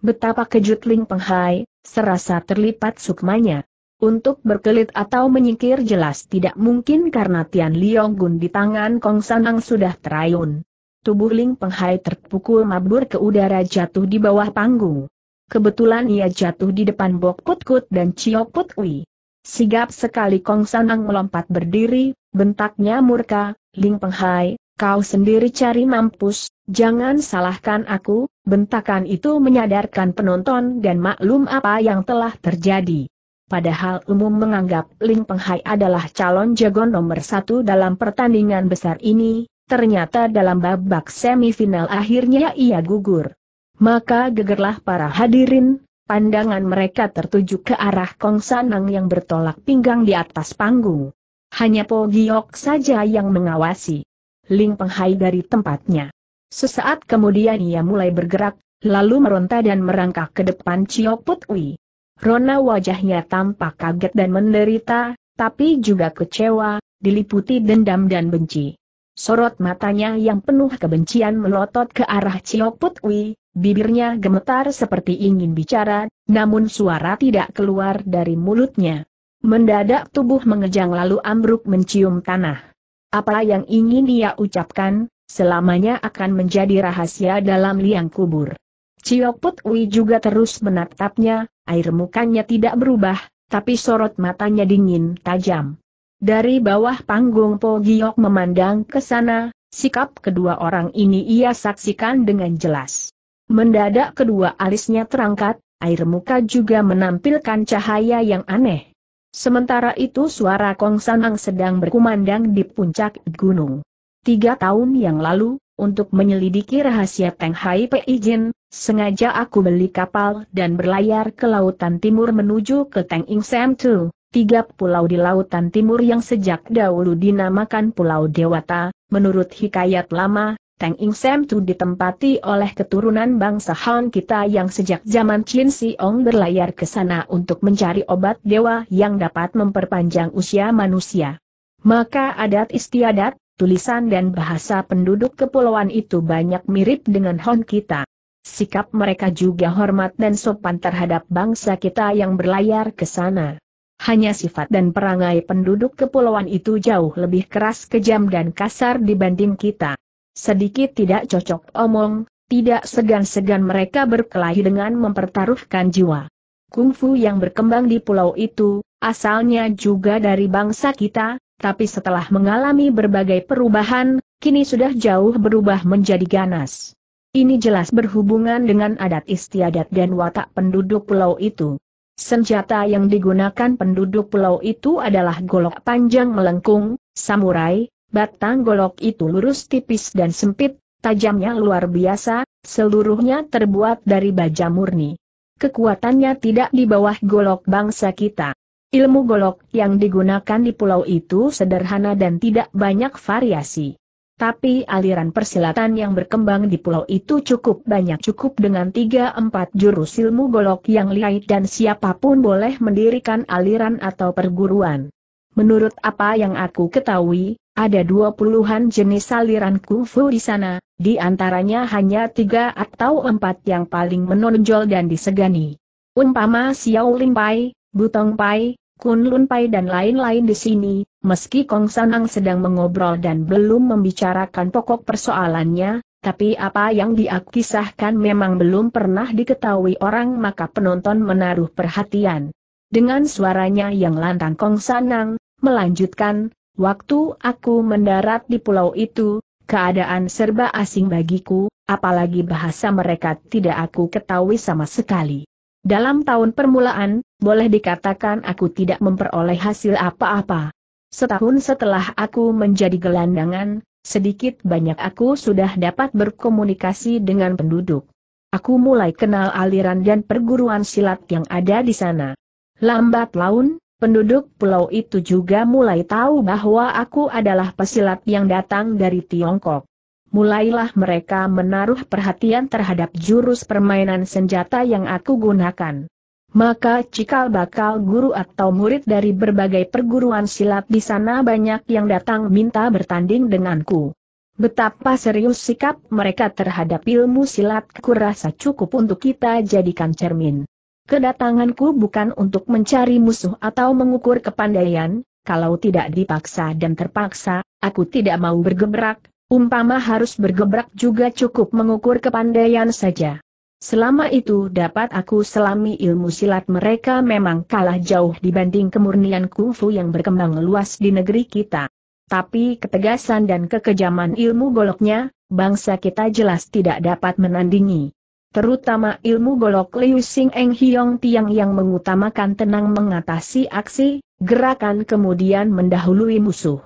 Betapa kejut Ling Penghai, serasa terlipat sukmanya. Untuk berkelit atau menyingkir jelas tidak mungkin karena Tian Liong Gun di tangan Kong Sanang sudah terayun. Tubuh Ling Penghai terpukul mabur ke udara jatuh di bawah panggung. Kebetulan ia jatuh di depan Bok Put dan Cio Putui. Sigap sekali Kong Sanang melompat berdiri, bentaknya murka, Ling Penghai, kau sendiri cari mampus, jangan salahkan aku, bentakan itu menyadarkan penonton dan maklum apa yang telah terjadi. Padahal umum menganggap Ling Penghai adalah calon jago nomor satu dalam pertandingan besar ini, ternyata dalam babak semifinal akhirnya ia gugur. Maka gegerlah para hadirin, pandangan mereka tertuju ke arah Kong Sanang yang bertolak pinggang di atas panggung. Hanya Po Giok saja yang mengawasi. Ling Penghai dari tempatnya. Sesaat kemudian ia mulai bergerak, lalu meronta dan merangkak ke depan Chiok Putui. Rona wajahnya tampak kaget dan menderita, tapi juga kecewa, diliputi dendam dan benci. Sorot matanya yang penuh kebencian melotot ke arah Ciok Wi, bibirnya gemetar seperti ingin bicara, namun suara tidak keluar dari mulutnya. Mendadak tubuh mengejang lalu ambruk mencium tanah. Apa yang ingin ia ucapkan, selamanya akan menjadi rahasia dalam liang kubur. Ciok Wi juga terus menatapnya, air mukanya tidak berubah, tapi sorot matanya dingin tajam. Dari bawah panggung Po Giok memandang ke sana, sikap kedua orang ini ia saksikan dengan jelas. Mendadak kedua alisnya terangkat, air muka juga menampilkan cahaya yang aneh. Sementara itu suara Kong Sanang sedang berkumandang di puncak gunung. Tiga tahun yang lalu, untuk menyelidiki rahasia Teng Hai Jin, sengaja aku beli kapal dan berlayar ke lautan timur menuju ke Teng Ing Sam Tu tiga pulau di lautan timur yang sejak dahulu dinamakan Pulau Dewata, menurut hikayat lama, Teng Ing Sam Tu ditempati oleh keturunan bangsa Han kita yang sejak zaman Chin Ong berlayar ke sana untuk mencari obat dewa yang dapat memperpanjang usia manusia. Maka adat istiadat, tulisan dan bahasa penduduk kepulauan itu banyak mirip dengan Han kita. Sikap mereka juga hormat dan sopan terhadap bangsa kita yang berlayar ke sana hanya sifat dan perangai penduduk kepulauan itu jauh lebih keras kejam dan kasar dibanding kita. Sedikit tidak cocok omong, tidak segan-segan mereka berkelahi dengan mempertaruhkan jiwa. Kungfu yang berkembang di pulau itu, asalnya juga dari bangsa kita, tapi setelah mengalami berbagai perubahan, kini sudah jauh berubah menjadi ganas. Ini jelas berhubungan dengan adat istiadat dan watak penduduk pulau itu. Senjata yang digunakan penduduk pulau itu adalah golok panjang melengkung, samurai, batang golok itu lurus tipis dan sempit, tajamnya luar biasa, seluruhnya terbuat dari baja murni. Kekuatannya tidak di bawah golok bangsa kita. Ilmu golok yang digunakan di pulau itu sederhana dan tidak banyak variasi. Tapi aliran persilatan yang berkembang di pulau itu cukup banyak cukup dengan 3-4 jurus ilmu golok yang lihat dan siapapun boleh mendirikan aliran atau perguruan. Menurut apa yang aku ketahui, ada dua puluhan jenis aliran kungfu di sana, di antaranya hanya tiga atau empat yang paling menonjol dan disegani. Umpama Xiao Ling Pai, Butong Pai, Kun Lun Pai dan lain-lain di sini, meski Kong Sanang sedang mengobrol dan belum membicarakan pokok persoalannya, tapi apa yang dia kisahkan memang belum pernah diketahui orang maka penonton menaruh perhatian. Dengan suaranya yang lantang Kong Sanang, melanjutkan, waktu aku mendarat di pulau itu, keadaan serba asing bagiku, apalagi bahasa mereka tidak aku ketahui sama sekali. Dalam tahun permulaan, boleh dikatakan aku tidak memperoleh hasil apa-apa. Setahun setelah aku menjadi gelandangan, sedikit banyak aku sudah dapat berkomunikasi dengan penduduk. Aku mulai kenal aliran dan perguruan silat yang ada di sana. Lambat laun, penduduk pulau itu juga mulai tahu bahwa aku adalah pesilat yang datang dari Tiongkok mulailah mereka menaruh perhatian terhadap jurus permainan senjata yang aku gunakan. Maka cikal bakal guru atau murid dari berbagai perguruan silat di sana banyak yang datang minta bertanding denganku. Betapa serius sikap mereka terhadap ilmu silat kurasa cukup untuk kita jadikan cermin. Kedatanganku bukan untuk mencari musuh atau mengukur kepandaian, kalau tidak dipaksa dan terpaksa, aku tidak mau bergemerak, Umpama harus bergebrak juga cukup mengukur kepandaian saja. Selama itu dapat aku selami ilmu silat mereka memang kalah jauh dibanding kemurnian kungfu yang berkembang luas di negeri kita. Tapi ketegasan dan kekejaman ilmu goloknya, bangsa kita jelas tidak dapat menandingi. Terutama ilmu golok Liu Xing Eng Hiong Tiang yang mengutamakan tenang mengatasi aksi, gerakan kemudian mendahului musuh.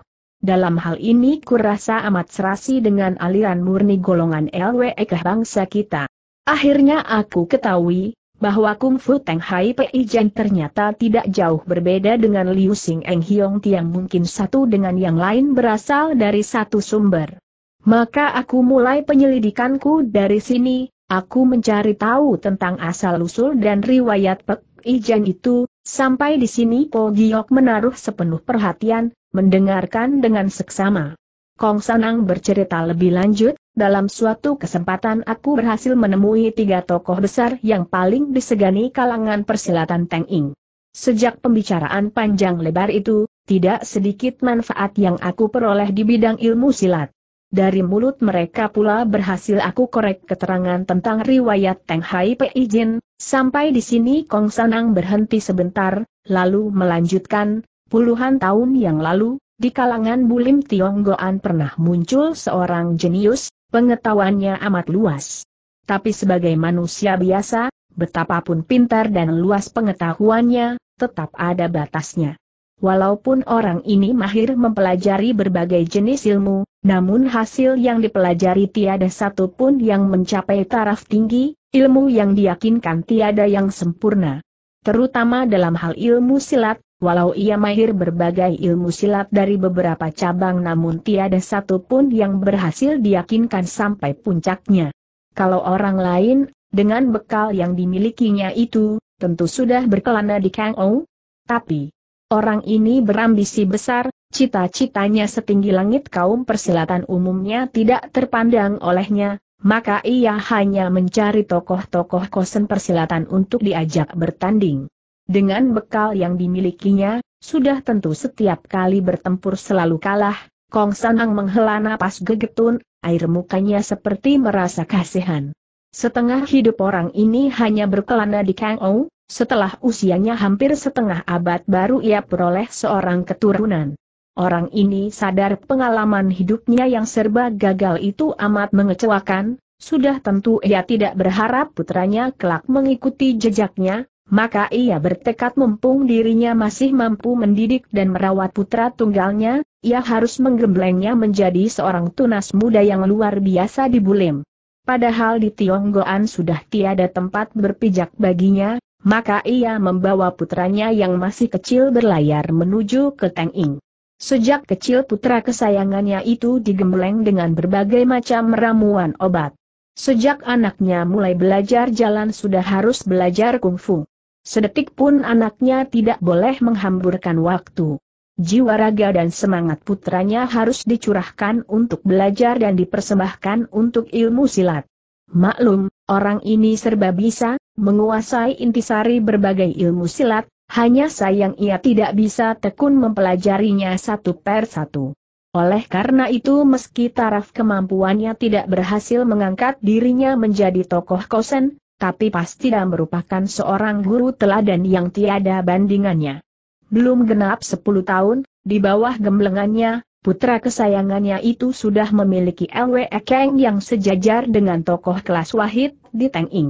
Dalam hal ini kurasa amat serasi dengan aliran murni golongan LWE ke bangsa kita. Akhirnya aku ketahui, bahwa Kung Fu Teng Hai Pei Jen ternyata tidak jauh berbeda dengan Liu Sing Eng Hiong Tiang mungkin satu dengan yang lain berasal dari satu sumber. Maka aku mulai penyelidikanku dari sini, aku mencari tahu tentang asal-usul dan riwayat Pek Ijen itu, sampai di sini Po Giok menaruh sepenuh perhatian, mendengarkan dengan seksama. Kong Sanang bercerita lebih lanjut, dalam suatu kesempatan aku berhasil menemui tiga tokoh besar yang paling disegani kalangan persilatan Teng Ing. Sejak pembicaraan panjang lebar itu, tidak sedikit manfaat yang aku peroleh di bidang ilmu silat. Dari mulut mereka pula berhasil aku korek keterangan tentang riwayat Teng Hai Pei Jin. sampai di sini Kong Sanang berhenti sebentar, lalu melanjutkan, Puluhan tahun yang lalu, di kalangan bulim Tionggoan pernah muncul seorang jenius, pengetahuannya amat luas. Tapi sebagai manusia biasa, betapapun pintar dan luas pengetahuannya, tetap ada batasnya. Walaupun orang ini mahir mempelajari berbagai jenis ilmu, namun hasil yang dipelajari tiada satu pun yang mencapai taraf tinggi, ilmu yang diyakinkan tiada yang sempurna. Terutama dalam hal ilmu silat, Walau ia mahir berbagai ilmu silat dari beberapa cabang namun tiada satu pun yang berhasil diyakinkan sampai puncaknya. Kalau orang lain, dengan bekal yang dimilikinya itu, tentu sudah berkelana di Kang Ou. Tapi, orang ini berambisi besar, cita-citanya setinggi langit kaum persilatan umumnya tidak terpandang olehnya, maka ia hanya mencari tokoh-tokoh kosen persilatan untuk diajak bertanding. Dengan bekal yang dimilikinya, sudah tentu setiap kali bertempur selalu kalah, Kong Sanang menghela napas gegetun, air mukanya seperti merasa kasihan. Setengah hidup orang ini hanya berkelana di Kang Ou, setelah usianya hampir setengah abad baru ia peroleh seorang keturunan. Orang ini sadar pengalaman hidupnya yang serba gagal itu amat mengecewakan, sudah tentu ia tidak berharap putranya kelak mengikuti jejaknya, maka ia bertekad mumpung dirinya masih mampu mendidik dan merawat putra tunggalnya, ia harus menggemblengnya menjadi seorang tunas muda yang luar biasa di Bulim. Padahal di Tionggoan sudah tiada tempat berpijak baginya, maka ia membawa putranya yang masih kecil berlayar menuju ke Tenging. Sejak kecil putra kesayangannya itu digembleng dengan berbagai macam ramuan obat. Sejak anaknya mulai belajar jalan sudah harus belajar kungfu. Sedetik pun anaknya tidak boleh menghamburkan waktu. Jiwa raga dan semangat putranya harus dicurahkan untuk belajar dan dipersembahkan untuk ilmu silat. Maklum, orang ini serba bisa, menguasai intisari berbagai ilmu silat, hanya sayang ia tidak bisa tekun mempelajarinya satu per satu. Oleh karena itu meski taraf kemampuannya tidak berhasil mengangkat dirinya menjadi tokoh kosen, tapi pasti dia merupakan seorang guru teladan yang tiada bandingannya. Belum genap 10 tahun, di bawah gemblengannya, putra kesayangannya itu sudah memiliki LW Ekeng yang sejajar dengan tokoh kelas wahid di Teng Ing.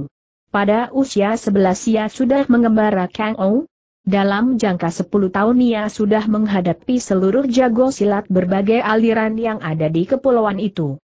Pada usia sebelas ia sudah mengembara Kang Ou, dalam jangka sepuluh tahun ia sudah menghadapi seluruh jago silat berbagai aliran yang ada di kepulauan itu.